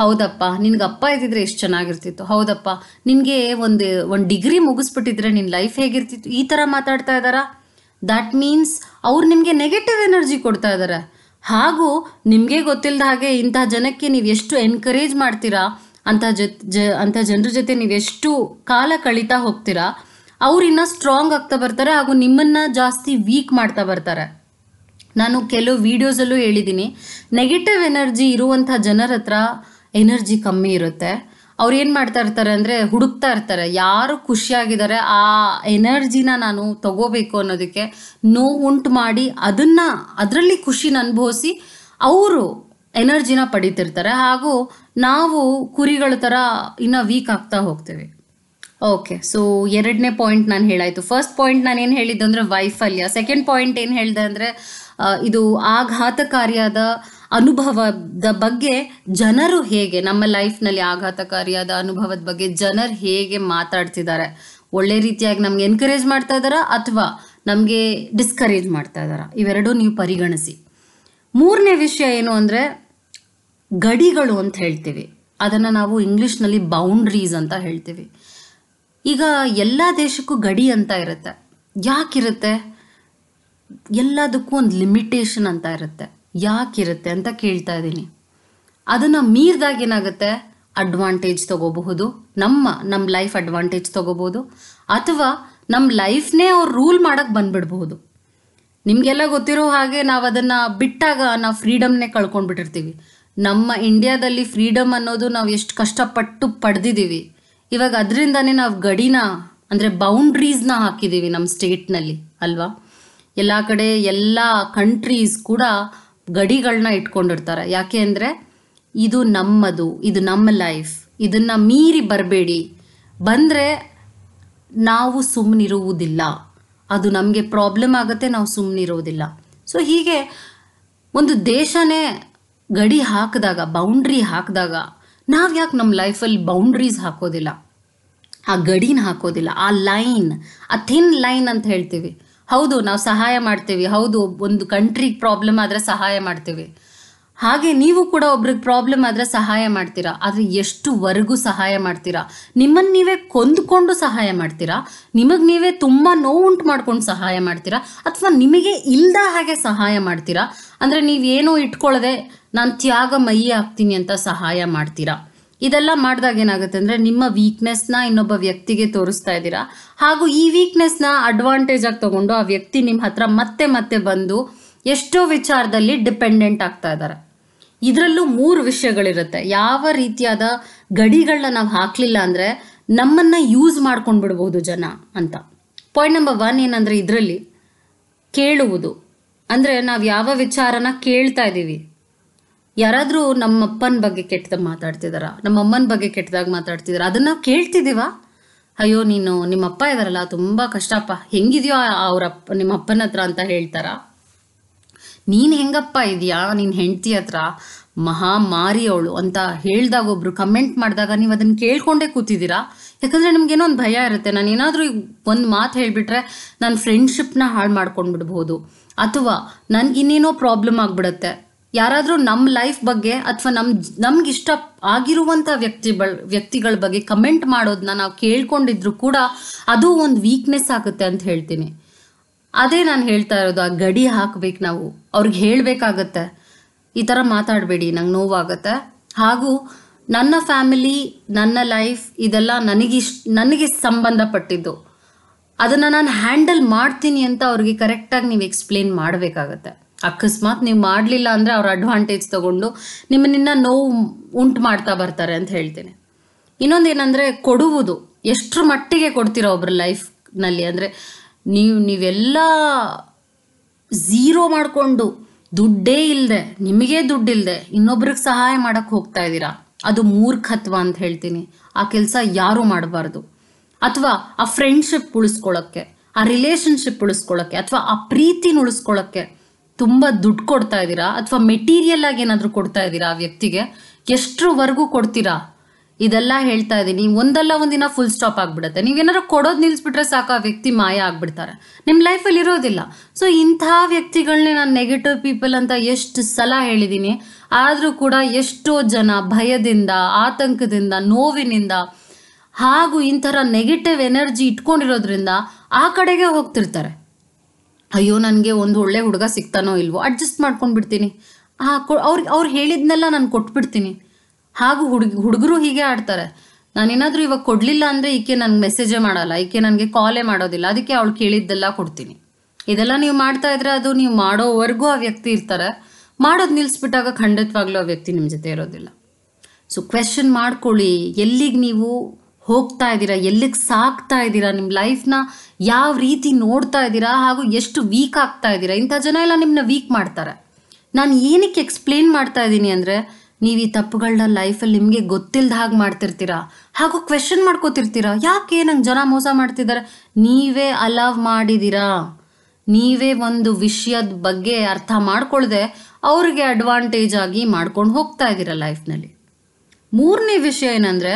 ಹೌದಪ್ಪ ನಿನ್ಗೆ ಅಪ್ಪ ಇದ್ದಿದ್ರೆ ಎಷ್ಟು ಚೆನ್ನಾಗಿರ್ತಿತ್ತು ಹೌದಪ್ಪ ನಿನಗೆ ಒಂದು ಒಂದು ಡಿಗ್ರಿ ಮುಗಿಸ್ಬಿಟ್ಟಿದ್ರೆ ನಿನ್ನ ಲೈಫ್ ಹೇಗಿರ್ತಿತ್ತು ಈ ಥರ ಮಾತಾಡ್ತಾ ಇದ್ದಾರಾ ದ್ಯಾಟ್ ಮೀನ್ಸ್ ಅವ್ರು ನಿಮಗೆ ನೆಗೆಟಿವ್ ಎನರ್ಜಿ ಕೊಡ್ತಾ ಇದ್ದಾರೆ ಹಾಗೂ ನಿಮಗೆ ಗೊತ್ತಿಲ್ಲದ ಹಾಗೆ ಇಂತಹ ಜನಕ್ಕೆ ನೀವು ಎಷ್ಟು ಎನ್ಕರೇಜ್ ಮಾಡ್ತೀರಾ ಅಂತ ಜೊತೆ ಜ ಅಂಥ ಜನರ ಜೊತೆ ಎಷ್ಟು ಕಾಲ ಕಳೀತಾ ಹೋಗ್ತೀರಾ ಅವ್ರು ಇನ್ನೂ ಸ್ಟ್ರಾಂಗ್ ಆಗ್ತಾ ಬರ್ತಾರೆ ಹಾಗೂ ನಿಮ್ಮನ್ನು ಜಾಸ್ತಿ ವೀಕ್ ಮಾಡ್ತಾ ಬರ್ತಾರೆ ನಾನು ಕೆಲವು ವೀಡಿಯೋಸಲ್ಲೂ ಹೇಳಿದ್ದೀನಿ ನೆಗೆಟಿವ್ ಎನರ್ಜಿ ಇರುವಂಥ ಜನರ ಹತ್ರ ಎನರ್ಜಿ ಕಮ್ಮಿ ಇರುತ್ತೆ ಅವ್ರು ಏನು ಮಾಡ್ತಾ ಇರ್ತಾರೆ ಅಂದರೆ ಹುಡುಕ್ತಾ ಇರ್ತಾರೆ ಯಾರು ಖುಷಿಯಾಗಿದ್ದಾರೆ ಆ ಎನರ್ಜಿನ ನಾನು ತಗೋಬೇಕು ಅನ್ನೋದಕ್ಕೆ ನೋ ಉಂಟು ಮಾಡಿ ಅದನ್ನು ಅದರಲ್ಲಿ ಖುಷಿನ ಅನುಭವಿಸಿ ಅವರು ಎನರ್ಜಿನ ಪಡೀತಿರ್ತಾರೆ ಹಾಗೂ ನಾವು ಕುರಿಗಳ ಥರ ಇನ್ನೂ ವೀಕ್ ಆಗ್ತಾ ಹೋಗ್ತೇವೆ ಓಕೆ ಸೊ ಎರಡನೇ ಪಾಯಿಂಟ್ ನಾನು ಹೇಳಾಯಿತು ಫಸ್ಟ್ ಪಾಯಿಂಟ್ ನಾನು ಏನು ಹೇಳಿದ್ದೆ ಅಂದರೆ ವೈಫಲ್ಯ ಸೆಕೆಂಡ್ ಪಾಯಿಂಟ್ ಏನು ಹೇಳಿದೆ ಅಂದರೆ ಇದು ಆಘಾತಕಾರಿಯಾದ ಅನುಭವದ ಬಗ್ಗೆ ಜನರು ಹೇಗೆ ನಮ್ಮ ಲೈಫ್ನಲ್ಲಿ ಆಘಾತಕಾರಿಯಾದ ಅನುಭವದ ಬಗ್ಗೆ ಜನರು ಹೇಗೆ ಮಾತಾಡ್ತಿದ್ದಾರೆ ಒಳ್ಳೆ ರೀತಿಯಾಗಿ ನಮ್ಗೆ ಎನ್ಕರೇಜ್ ಮಾಡ್ತಾ ಇದ್ದಾರಾ ಅಥವಾ ನಮಗೆ ಡಿಸ್ಕರೇಜ್ ಮಾಡ್ತಾ ಇದ್ದಾರಾ ಇವೆರಡೂ ನೀವು ಪರಿಗಣಿಸಿ ಮೂರನೇ ವಿಷಯ ಏನು ಅಂದರೆ ಗಡಿಗಳು ಅಂತ ಹೇಳ್ತೀವಿ ಅದನ್ನು ನಾವು ಇಂಗ್ಲೀಷ್ನಲ್ಲಿ ಬೌಂಡ್ರೀಸ್ ಅಂತ ಹೇಳ್ತೀವಿ ಈಗ ಎಲ್ಲ ದೇಶಕ್ಕೂ ಗಡಿ ಅಂತ ಇರುತ್ತೆ ಯಾಕಿರುತ್ತೆ ಎಲ್ಲದಕ್ಕೂ ಒಂದು ಲಿಮಿಟೇಷನ್ ಅಂತ ಇರುತ್ತೆ ಯಾಕಿರುತ್ತೆ ಅಂತ ಕೇಳ್ತಾ ಇದ್ದೀನಿ ಅದನ್ನು ಮೀರಿದಾಗ ಏನಾಗುತ್ತೆ ಅಡ್ವಾಂಟೇಜ್ ತಗೋಬಹುದು ನಮ್ಮ ನಮ್ಮ ಲೈಫ್ ಅಡ್ವಾಂಟೇಜ್ ತಗೋಬಹುದು ಅಥವಾ ನಮ್ಮ ಲೈಫ್ನೇ ಅವ್ರು ರೂಲ್ ಮಾಡೋಕ್ಕೆ ಬಂದ್ಬಿಡ್ಬಹುದು ನಿಮಗೆಲ್ಲ ಗೊತ್ತಿರೋ ಹಾಗೆ ನಾವು ಅದನ್ನು ಬಿಟ್ಟಾಗ ನಾವು ಫ್ರೀಡಮ್ನೇ ಕಳ್ಕೊಂಡ್ಬಿಟ್ಟಿರ್ತೀವಿ ನಮ್ಮ ಇಂಡಿಯಾದಲ್ಲಿ ಫ್ರೀಡಮ್ ಅನ್ನೋದು ನಾವು ಎಷ್ಟು ಕಷ್ಟಪಟ್ಟು ಪಡೆದಿದ್ದೀವಿ ಇವಾಗ ಅದರಿಂದನೇ ನಾವು ಗಡಿನ ಅಂದರೆ ಬೌಂಡ್ರೀಸ್ನ ಹಾಕಿದ್ದೀವಿ ನಮ್ಮ ಸ್ಟೇಟ್ನಲ್ಲಿ ಅಲ್ವಾ ಎಲ್ಲ ಕಡೆ ಎಲ್ಲ ಕಂಟ್ರೀಸ್ ಕೂಡ ಗಡಿಗಳನ್ನ ಇಟ್ಕೊಂಡಿರ್ತಾರೆ ಯಾಕೆ ಅಂದರೆ ಇದು ನಮ್ಮದು ಇದು ನಮ್ಮ ಲೈಫ್ ಇದನ್ನು ಮೀರಿ ಬರಬೇಡಿ ಬಂದರೆ ನಾವು ಸುಮ್ಮನಿರುವುದಿಲ್ಲ ಅದು ನಮಗೆ ಪ್ರಾಬ್ಲಮ್ ಆಗುತ್ತೆ ನಾವು ಸುಮ್ಮನಿರೋದಿಲ್ಲ ಸೊ ಹೀಗೆ ಒಂದು ದೇಶನೇ ಗಡಿ ಹಾಕಿದಾಗ ಬೌಂಡ್ರಿ ಹಾಕಿದಾಗ ನಾವು ಯಾಕೆ ನಮ್ಮ ಲೈಫಲ್ಲಿ ಬೌಂಡ್ರೀಸ್ ಹಾಕೋದಿಲ್ಲ ಆ ಗಡಿನ ಹಾಕೋದಿಲ್ಲ ಆ ಲೈನ್ ಆ ಥಿನ್ ಲೈನ್ ಅಂತ ಹೇಳ್ತೀವಿ ಹೌದು ನಾವು ಸಹಾಯ ಮಾಡ್ತೀವಿ ಹೌದು ಒಂದು ಕಂಟ್ರಿಗೆ ಪ್ರಾಬ್ಲಮ್ ಆದರೆ ಸಹಾಯ ಮಾಡ್ತೇವೆ ಹಾಗೆ ನೀವು ಕೂಡ ಒಬ್ರಿಗೆ ಪ್ರಾಬ್ಲಮ್ ಆದರೆ ಸಹಾಯ ಮಾಡ್ತೀರಾ ಆದರೆ ಎಷ್ಟುವರೆಗೂ ಸಹಾಯ ಮಾಡ್ತೀರಾ ನಿಮ್ಮನ್ನು ನೀವೇ ಕೊಂದುಕೊಂಡು ಸಹಾಯ ಮಾಡ್ತೀರಾ ನಿಮಗೆ ನೀವೇ ತುಂಬ ನೋವುಂಟು ಮಾಡ್ಕೊಂಡು ಸಹಾಯ ಮಾಡ್ತೀರಾ ಅಥವಾ ನಿಮಗೆ ಇಲ್ಲದ ಹಾಗೆ ಸಹಾಯ ಮಾಡ್ತೀರಾ ಅಂದರೆ ನೀವೇನೋ ಇಟ್ಕೊಳ್ಳದೆ ನಾನು ತ್ಯಾಗ ಮೈ ಅಂತ ಸಹಾಯ ಮಾಡ್ತೀರಾ ಇದೆಲ್ಲ ಮಾಡಿದಾಗ ಏನಾಗುತ್ತೆ ಅಂದ್ರೆ ನಿಮ್ಮ ವೀಕ್ನೆಸ್ನ ಇನ್ನೊಬ್ಬ ವ್ಯಕ್ತಿಗೆ ತೋರಿಸ್ತಾ ಇದ್ದೀರಾ ಹಾಗೂ ಈ ವೀಕ್ನೆಸ್ನ ಅಡ್ವಾಂಟೇಜ್ ಆಗಿ ತಗೊಂಡು ಆ ವ್ಯಕ್ತಿ ನಿಮ್ಮ ಹತ್ರ ಮತ್ತೆ ಮತ್ತೆ ಬಂದು ಎಷ್ಟೋ ವಿಚಾರದಲ್ಲಿ ಡಿಪೆಂಡೆಂಟ್ ಆಗ್ತಾ ಇದ್ದಾರೆ ಇದರಲ್ಲೂ ಮೂರು ವಿಷಯಗಳಿರುತ್ತೆ ಯಾವ ರೀತಿಯಾದ ಗಡಿಗಳನ್ನ ನಾವು ಹಾಕಲಿಲ್ಲ ಅಂದ್ರೆ ನಮ್ಮನ್ನ ಯೂಸ್ ಮಾಡ್ಕೊಂಡು ಬಿಡ್ಬೋದು ಜನ ಅಂತ ಪಾಯಿಂಟ್ ನಂಬರ್ ಒನ್ ಏನಂದ್ರೆ ಇದರಲ್ಲಿ ಕೇಳುವುದು ಅಂದ್ರೆ ನಾವು ಯಾವ ವಿಚಾರನ ಕೇಳ್ತಾ ಇದ್ದೀವಿ ಯಾರಾದರೂ ನಮ್ಮ ಅಪ್ಪನ ಬಗ್ಗೆ ಕೆಟ್ಟದಾಗ ಮಾತಾಡ್ತಿದಾರ ನಮ್ಮ ಅಮ್ಮನ ಬಗ್ಗೆ ಕೆಟ್ಟದಾಗ ಮಾತಾಡ್ತಿದಾರ ಅದನ್ನ ಕೇಳ್ತಿದ್ದೀವ ಅಯ್ಯೋ ನೀನು ನಿಮ್ಮ ಅಪ್ಪ ಇದಾರಲ್ಲ ತುಂಬ ಕಷ್ಟಪ್ಪ ಹೆಂಗಿದೆಯೋ ಅವ್ರ ಅಪ್ಪ ನಿಮ್ಮ ಅಪ್ಪನ ಹತ್ರ ಅಂತ ಹೇಳ್ತಾರ ನೀನು ಹೆಂಗಪ್ಪ ಇದೆಯಾ ನೀನ್ ಹೆಂಡತಿ ಹತ್ರ ಮಹಾ ಅವಳು ಅಂತ ಹೇಳ್ದಾಗ ಒಬ್ರು ಕಮೆಂಟ್ ಮಾಡಿದಾಗ ನೀವು ಅದನ್ನ ಕೇಳ್ಕೊಂಡೇ ಕೂತಿದ್ದೀರಾ ಯಾಕಂದರೆ ನಿಮ್ಗೇನೋ ಒಂದು ಭಯ ಇರುತ್ತೆ ನಾನು ಏನಾದರೂ ಒಂದು ಮಾತು ಹೇಳಿಬಿಟ್ರೆ ನಾನು ಫ್ರೆಂಡ್ಶಿಪ್ನ ಹಾಳು ಮಾಡ್ಕೊಂಡ್ಬಿಡ್ಬೋದು ಅಥವಾ ಅಥವಾ ಇನ್ನೇನೋ ಪ್ರಾಬ್ಲಮ್ ಆಗಿಬಿಡುತ್ತೆ ಯಾರಾದರೂ ನಮ್ಮ ಲೈಫ್ ಬಗ್ಗೆ ಅಥವಾ ನಮ್ಮ ನಮ್ಗೆ ಇಷ್ಟ ಆಗಿರುವಂಥ ವ್ಯಕ್ತಿಗಳ ವ್ಯಕ್ತಿಗಳ ಬಗ್ಗೆ ಕಮೆಂಟ್ ಮಾಡೋದನ್ನ ನಾವು ಕೇಳ್ಕೊಂಡಿದ್ರು ಕೂಡ ಅದು ಒಂದು ವೀಕ್ನೆಸ್ ಆಗುತ್ತೆ ಅಂತ ಹೇಳ್ತೀನಿ ಅದೇ ನಾನು ಹೇಳ್ತಾ ಇರೋದು ಆ ಗಡಿ ಹಾಕ್ಬೇಕು ನಾವು ಅವ್ರಿಗೆ ಹೇಳಬೇಕಾಗತ್ತೆ ಈ ಥರ ಮಾತಾಡಬೇಡಿ ನಂಗೆ ನೋವಾಗತ್ತೆ ಹಾಗೂ ನನ್ನ ಫ್ಯಾಮಿಲಿ ನನ್ನ ಲೈಫ್ ಇದೆಲ್ಲ ನನಗಿಷ್ಟ್ ನನಗೆ ಸಂಬಂಧಪಟ್ಟಿದ್ದು ಅದನ್ನು ನಾನು ಹ್ಯಾಂಡಲ್ ಮಾಡ್ತೀನಿ ಅಂತ ಅವ್ರಿಗೆ ಕರೆಕ್ಟಾಗಿ ನೀವು ಎಕ್ಸ್ಪ್ಲೇನ್ ಮಾಡಬೇಕಾಗತ್ತೆ ಅಕಸ್ಮಾತ್ ನೀವು ಮಾಡಲಿಲ್ಲ ಅಂದರೆ ಅವ್ರ ಅಡ್ವಾಂಟೇಜ್ ತೊಗೊಂಡು ನಿನ್ನ ನೋವು ಉಂಟು ಮಾಡ್ತಾ ಬರ್ತಾರೆ ಅಂತ ಹೇಳ್ತೀನಿ ಇನ್ನೊಂದೇನೆಂದರೆ ಕೊಡುವುದು ಎಷ್ಟರ ಮಟ್ಟಿಗೆ ಕೊಡ್ತೀರೋ ಒಬ್ಬರ ಲೈಫ್ನಲ್ಲಿ ಅಂದರೆ ನೀವು ನೀವೆಲ್ಲ ಝೀರೋ ಮಾಡಿಕೊಂಡು ದುಡ್ಡೇ ಇಲ್ಲದೆ ನಿಮಗೇ ದುಡ್ಡಿಲ್ಲದೆ ಇನ್ನೊಬ್ರಿಗೆ ಸಹಾಯ ಮಾಡೋಕ್ಕೆ ಹೋಗ್ತಾ ಇದ್ದೀರಾ ಅದು ಮೂರ್ಖತ್ವ ಅಂತ ಹೇಳ್ತೀನಿ ಆ ಕೆಲಸ ಯಾರೂ ಮಾಡಬಾರ್ದು ಅಥವಾ ಆ ಫ್ರೆಂಡ್ಶಿಪ್ ಉಳಿಸ್ಕೊಳ್ಳೋಕ್ಕೆ ಆ ರಿಲೇಷನ್ಶಿಪ್ ಉಳಿಸ್ಕೊಳ್ಳೋಕ್ಕೆ ಅಥವಾ ಆ ಪ್ರೀತಿನ ಉಳಿಸ್ಕೊಳ್ಳೋಕ್ಕೆ ತುಂಬ ದುಡ್ಡು ಕೊಡ್ತಾ ಇದ್ದೀರಾ ಅಥವಾ ಮೆಟೀರಿಯಲ್ ಆಗಿ ಏನಾದರೂ ಕೊಡ್ತಾ ಇದ್ದೀರಾ ಆ ವ್ಯಕ್ತಿಗೆ ಎಷ್ಟರವರೆಗೂ ಕೊಡ್ತೀರಾ ಇದೆಲ್ಲ ಹೇಳ್ತಾ ಇದ್ದೀನಿ ಒಂದಲ್ಲ ಒಂದಿನ ಫುಲ್ ಸ್ಟಾಪ್ ಆಗಿಬಿಡುತ್ತೆ ನೀವೇನಾರು ಕೊಡೋದು ನಿಲ್ಲಿಸ್ಬಿಟ್ರೆ ಸಾಕು ಆ ವ್ಯಕ್ತಿ ಮಾಯ ಆಗಿಬಿಡ್ತಾರೆ ನಿಮ್ಮ ಲೈಫಲ್ಲಿ ಇರೋದಿಲ್ಲ ಸೊ ಇಂಥ ವ್ಯಕ್ತಿಗಳನ್ನೇ ನಾನು ನೆಗೆಟಿವ್ ಪೀಪಲ್ ಅಂತ ಎಷ್ಟು ಸಲ ಹೇಳಿದ್ದೀನಿ ಆದರೂ ಕೂಡ ಎಷ್ಟೋ ಜನ ಭಯದಿಂದ ಆತಂಕದಿಂದ ನೋವಿನಿಂದ ಹಾಗೂ ಇಂಥರ ನೆಗೆಟಿವ್ ಎನರ್ಜಿ ಇಟ್ಕೊಂಡಿರೋದ್ರಿಂದ ಆ ಕಡೆಗೆ ಹೋಗ್ತಿರ್ತಾರೆ ಅಯ್ಯೋ ನನಗೆ ಒಂದು ಒಳ್ಳೆ ಹುಡುಗ ಸಿಗ್ತಾನೋ ಇಲ್ವೋ ಅಡ್ಜಸ್ಟ್ ಮಾಡ್ಕೊಂಡು ಬಿಡ್ತೀನಿ ಆ ಕೊ ಅವ್ರಿಗೆ ಅವ್ರು ಹೇಳಿದ್ನೆಲ್ಲ ನಾನು ಕೊಟ್ಬಿಡ್ತೀನಿ ಹಾಗೂ ಹುಡುಗ ಹುಡುಗರು ಹೀಗೆ ಆಡ್ತಾರೆ ನಾನೇನಾದರೂ ಇವಾಗ ಕೊಡಲಿಲ್ಲ ಅಂದರೆ ಈಕೆ ನನಗೆ ಮೆಸೇಜೇ ಮಾಡಲ್ಲ ಈಕೆ ನನಗೆ ಕಾಲೇ ಮಾಡೋದಿಲ್ಲ ಅದಕ್ಕೆ ಅವಳು ಕೇಳಿದ್ದೆಲ್ಲ ಕೊಡ್ತೀನಿ ಇದೆಲ್ಲ ನೀವು ಮಾಡ್ತಾ ಇದ್ರೆ ಅದು ನೀವು ಮಾಡೋವರೆಗೂ ಆ ವ್ಯಕ್ತಿ ಇರ್ತಾರೆ ಮಾಡೋದು ನಿಲ್ಲಿಸ್ಬಿಟ್ಟಾಗ ಖಂಡಿತವಾಗ್ಲೂ ಆ ವ್ಯಕ್ತಿ ನಿಮ್ಮ ಜೊತೆ ಇರೋದಿಲ್ಲ ಸೊ ಕ್ವೆಶನ್ ಮಾಡ್ಕೊಳ್ಳಿ ಎಲ್ಲಿಗೆ ನೀವು ಹೋಗ್ತಾ ಇದ್ದೀರಾ ಎಲ್ಲಿಗೆ ಸಾಕ್ತಾ ಇದ್ದೀರಾ ನಿಮ್ಮ ಲೈಫ್ನ ಯಾವ ರೀತಿ ನೋಡ್ತಾ ಇದ್ದೀರಾ ಹಾಗೂ ಎಷ್ಟು ವೀಕ್ ಆಗ್ತಾ ಇದ್ದೀರಾ ಇಂಥ ಜನ ಎಲ್ಲ ನಿಮ್ಮನ್ನ ವೀಕ್ ಮಾಡ್ತಾರೆ ನಾನು ಏನಕ್ಕೆ ಎಕ್ಸ್ಪ್ಲೇನ್ ಮಾಡ್ತಾ ಇದ್ದೀನಿ ಅಂದರೆ ನೀವು ಈ ತಪ್ಪುಗಳನ್ನ ಲೈಫಲ್ಲಿ ನಿಮಗೆ ಗೊತ್ತಿಲ್ಲದ ಹಾಗೆ ಮಾಡ್ತಿರ್ತೀರಾ ಹಾಗೂ ಕ್ವೆಶನ್ ಮಾಡ್ಕೋತಿರ್ತೀರಾ ಯಾಕೆ ನಂಗೆ ಜನ ಮೋಸ ಮಾಡ್ತಿದ್ದಾರೆ ನೀವೇ ಅಲವ್ ಮಾಡಿದ್ದೀರಾ ನೀವೇ ಒಂದು ವಿಷಯದ ಬಗ್ಗೆ ಅರ್ಥ ಮಾಡ್ಕೊಳ್ಳದೆ ಅವ್ರಿಗೆ ಅಡ್ವಾಂಟೇಜ್ ಆಗಿ ಮಾಡ್ಕೊಂಡು ಹೋಗ್ತಾ ಇದ್ದೀರಾ ಲೈಫ್ನಲ್ಲಿ ಮೂರನೇ ವಿಷಯ ಏನಂದರೆ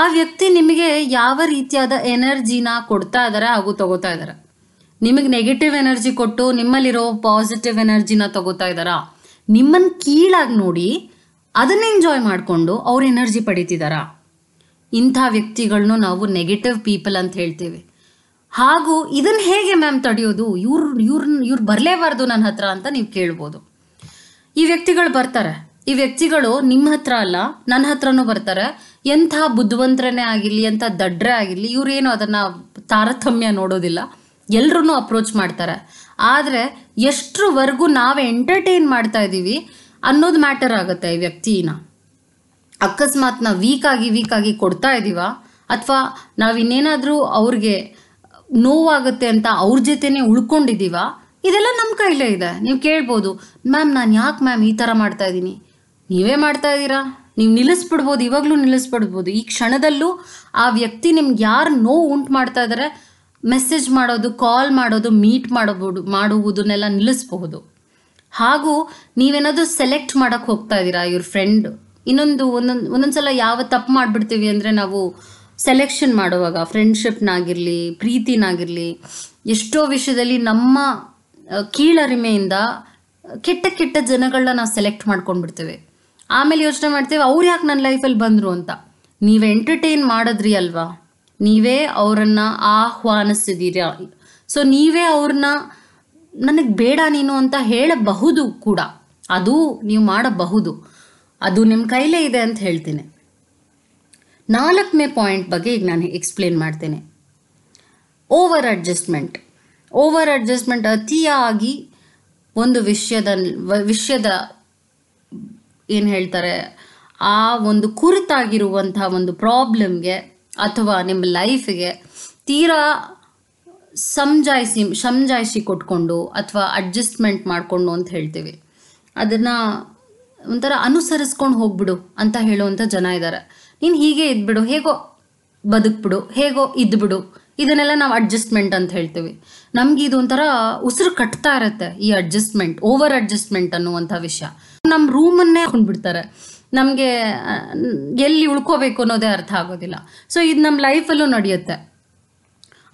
ಆ ವ್ಯಕ್ತಿ ನಿಮಗೆ ಯಾವ ರೀತಿಯಾದ ಎನರ್ಜಿನ ಕೊಡ್ತಾ ಇದಾರೆ ಹಾಗೂ ತಗೋತಾ ಇದ್ದಾರೆ ನಿಮಗೆ ನೆಗೆಟಿವ್ ಎನರ್ಜಿ ಕೊಟ್ಟು ನಿಮ್ಮಲ್ಲಿರೋ ಪಾಸಿಟಿವ್ ಎನರ್ಜಿನ ತಗೋತಾ ಇದ್ದಾರಾ ನಿಮ್ಮನ್ನು ಕೀಳಾಗಿ ನೋಡಿ ಅದನ್ನ ಎಂಜಾಯ್ ಮಾಡಿಕೊಂಡು ಅವ್ರ ಎನರ್ಜಿ ಪಡಿತಿದಾರಾ ಇಂಥ ವ್ಯಕ್ತಿಗಳನ್ನೂ ನಾವು ನೆಗೆಟಿವ್ ಪೀಪಲ್ ಅಂತ ಹೇಳ್ತೀವಿ ಹಾಗೂ ಇದನ್ನ ಹೇಗೆ ಮ್ಯಾಮ್ ತಡೆಯೋದು ಇವ್ರು ಇವ್ರ ಇವ್ರು ಬರಲೇಬಾರ್ದು ನನ್ನ ಹತ್ರ ಅಂತ ನೀವು ಕೇಳ್ಬೋದು ಈ ವ್ಯಕ್ತಿಗಳು ಬರ್ತಾರೆ ಈ ವ್ಯಕ್ತಿಗಳು ನಿಮ್ಮ ಹತ್ರ ಅಲ್ಲ ನನ್ನ ಹತ್ರನೂ ಬರ್ತಾರೆ ಎಂಥ ಬುದ್ಧಿವಂತರೇ ಆಗಿರಲಿ ಎಂಥ ದಡ್ರೆ ಆಗಿರಲಿ ಇವರೇನು ಅದನ್ನು ತಾರತಮ್ಯ ನೋಡೋದಿಲ್ಲ ಎಲ್ಲರೂ ಅಪ್ರೋಚ್ ಮಾಡ್ತಾರೆ ಆದರೆ ಎಷ್ಟರವರೆಗೂ ನಾವು ಎಂಟರ್ಟೈನ್ ಮಾಡ್ತಾ ಇದ್ದೀವಿ ಅನ್ನೋದು ಮ್ಯಾಟರ್ ಆಗುತ್ತೆ ಈ ವ್ಯಕ್ತಿನ ಅಕಸ್ಮಾತ್ ನಾವು ವೀಕಾಗಿ ವೀಕಾಗಿ ಕೊಡ್ತಾ ಇದ್ದೀವ ಅಥವಾ ನಾವು ಇನ್ನೇನಾದರೂ ಅವ್ರಿಗೆ ನೋವಾಗುತ್ತೆ ಅಂತ ಅವ್ರ ಜೊತೆನೇ ಉಳ್ಕೊಂಡಿದ್ದೀವ ಇದೆಲ್ಲ ನಮ್ಮ ಕೈಲೇ ಇದೆ ನೀವು ಕೇಳ್ಬೋದು ಮ್ಯಾಮ್ ನಾನು ಯಾಕೆ ಮ್ಯಾಮ್ ಈ ಥರ ಮಾಡ್ತಾ ಇದ್ದೀನಿ ನೀವೇ ಮಾಡ್ತಾ ಇದ್ದೀರಾ ನೀವು ನಿಲ್ಲಿಸ್ಬಿಡ್ಬೋದು ಇವಾಗಲೂ ನಿಲ್ಲಿಸ್ಬಿಡ್ಬೋದು ಈ ಕ್ಷಣದಲ್ಲೂ ಆ ವ್ಯಕ್ತಿ ನಿಮ್ಗೆ ಯಾರು ನೋವು ಉಂಟು ಮಾಡ್ತಾ ಇದ್ದಾರೆ ಮೆಸೇಜ್ ಮಾಡೋದು ಕಾಲ್ ಮಾಡೋದು ಮೀಟ್ ಮಾಡಬಹುದು ಮಾಡುವುದನ್ನೆಲ್ಲ ನಿಲ್ಲಿಸಬಹುದು ಹಾಗೂ ನೀವೇನಾದರೂ ಸೆಲೆಕ್ಟ್ ಮಾಡೋಕ್ಕೆ ಹೋಗ್ತಾ ಇದ್ದೀರಾ ಇವ್ರ ಫ್ರೆಂಡ್ ಇನ್ನೊಂದು ಒಂದೊಂದು ಒಂದೊಂದು ಸಲ ಯಾವ ತಪ್ಪು ಮಾಡಿಬಿಡ್ತೀವಿ ಅಂದರೆ ನಾವು ಸೆಲೆಕ್ಷನ್ ಮಾಡುವಾಗ ಫ್ರೆಂಡ್ಶಿಪ್ನಾಗಿರಲಿ ಪ್ರೀತಿನಾಗಿರಲಿ ಎಷ್ಟೋ ವಿಷಯದಲ್ಲಿ ನಮ್ಮ ಕೀಳರಿಮೆಯಿಂದ ಕೆಟ್ಟ ಕೆಟ್ಟ ಜನಗಳನ್ನ ನಾವು ಸೆಲೆಕ್ಟ್ ಮಾಡ್ಕೊಂಡ್ಬಿಡ್ತೇವೆ ಆಮೇಲೆ ಯೋಚನೆ ಮಾಡ್ತೇವೆ ಅವ್ರು ಯಾಕೆ ನನ್ನ ಲೈಫಲ್ಲಿ ಬಂದರು ಅಂತ ನೀವು ಎಂಟರ್ಟೈನ್ ಮಾಡಿದ್ರಿ ಅಲ್ವಾ ನೀವೇ ಅವರನ್ನು ಆಹ್ವಾನಿಸಿದ್ದೀರಾ ಸೊ ನೀವೇ ಅವ್ರನ್ನ ನನಗೆ ಬೇಡ ನೀನು ಅಂತ ಹೇಳಬಹುದು ಕೂಡ ಅದು ನೀವು ಮಾಡಬಹುದು ಅದು ನಿಮ್ಮ ಕೈಲೇ ಇದೆ ಅಂತ ಹೇಳ್ತೀನಿ ನಾಲ್ಕನೇ ಪಾಯಿಂಟ್ ಬಗ್ಗೆ ಈಗ ನಾನು ಎಕ್ಸ್ಪ್ಲೇನ್ ಮಾಡ್ತೇನೆ ಓವರ್ ಅಡ್ಜಸ್ಟ್ಮೆಂಟ್ ಓವರ್ ಅಡ್ಜಸ್ಟ್ಮೆಂಟ್ ಅತಿಯಾಗಿ ಒಂದು ವಿಷಯದ ವಿಷಯದ ಏನು ಹೇಳ್ತಾರೆ ಆ ಒಂದು ಕುರಿತಾಗಿರುವಂತಹ ಒಂದು ಪ್ರಾಬ್ಲಮ್ಗೆ ಅಥವಾ ನಿಮ್ಮ ಲೈಫ್ಗೆ ತೀರಾ ಸಮಜಾಯಿಸಿ ಸಮಜಾಯಿಸಿ ಕೊಟ್ಕೊಂಡು ಅಥವಾ ಅಡ್ಜಸ್ಟ್ಮೆಂಟ್ ಮಾಡಿಕೊಂಡು ಅಂತ ಹೇಳ್ತೀವಿ ಅದನ್ನು ಒಂಥರ ಅನುಸರಿಸ್ಕೊಂಡು ಹೋಗ್ಬಿಡು ಅಂತ ಹೇಳುವಂಥ ಜನ ಇದ್ದಾರೆ ನೀನು ಹೀಗೆ ಇದ್ಬಿಡು ಹೇಗೋ ಬದುಕ್ಬಿಡು ಹೇಗೋ ಇದ್ಬಿಡು ಇದನ್ನೆಲ್ಲ ನಾವು ಅಡ್ಜಸ್ಟ್ಮೆಂಟ್ ಅಂತ ಹೇಳ್ತೀವಿ ನಮ್ಗೆ ಇದು ಒಂಥರ ಉಸಿರು ಕಟ್ತಾ ಇರುತ್ತೆ ಈ ಅಡ್ಜಸ್ಟ್ಮೆಂಟ್ ಓವರ್ ಅಡ್ಜಸ್ಟ್ಮೆಂಟ್ ಅನ್ನುವಂಥ ವಿಷಯ ನಮ್ಮ ರೂಮನ್ನೇ ಬಿಡ್ತಾರೆ ನಮಗೆ ಎಲ್ಲಿ ಉಳ್ಕೋಬೇಕು ಅನ್ನೋದೇ ಅರ್ಥ ಆಗೋದಿಲ್ಲ ಸೊ ಇದು ನಮ್ಮ ಲೈಫಲ್ಲೂ ನಡೆಯುತ್ತೆ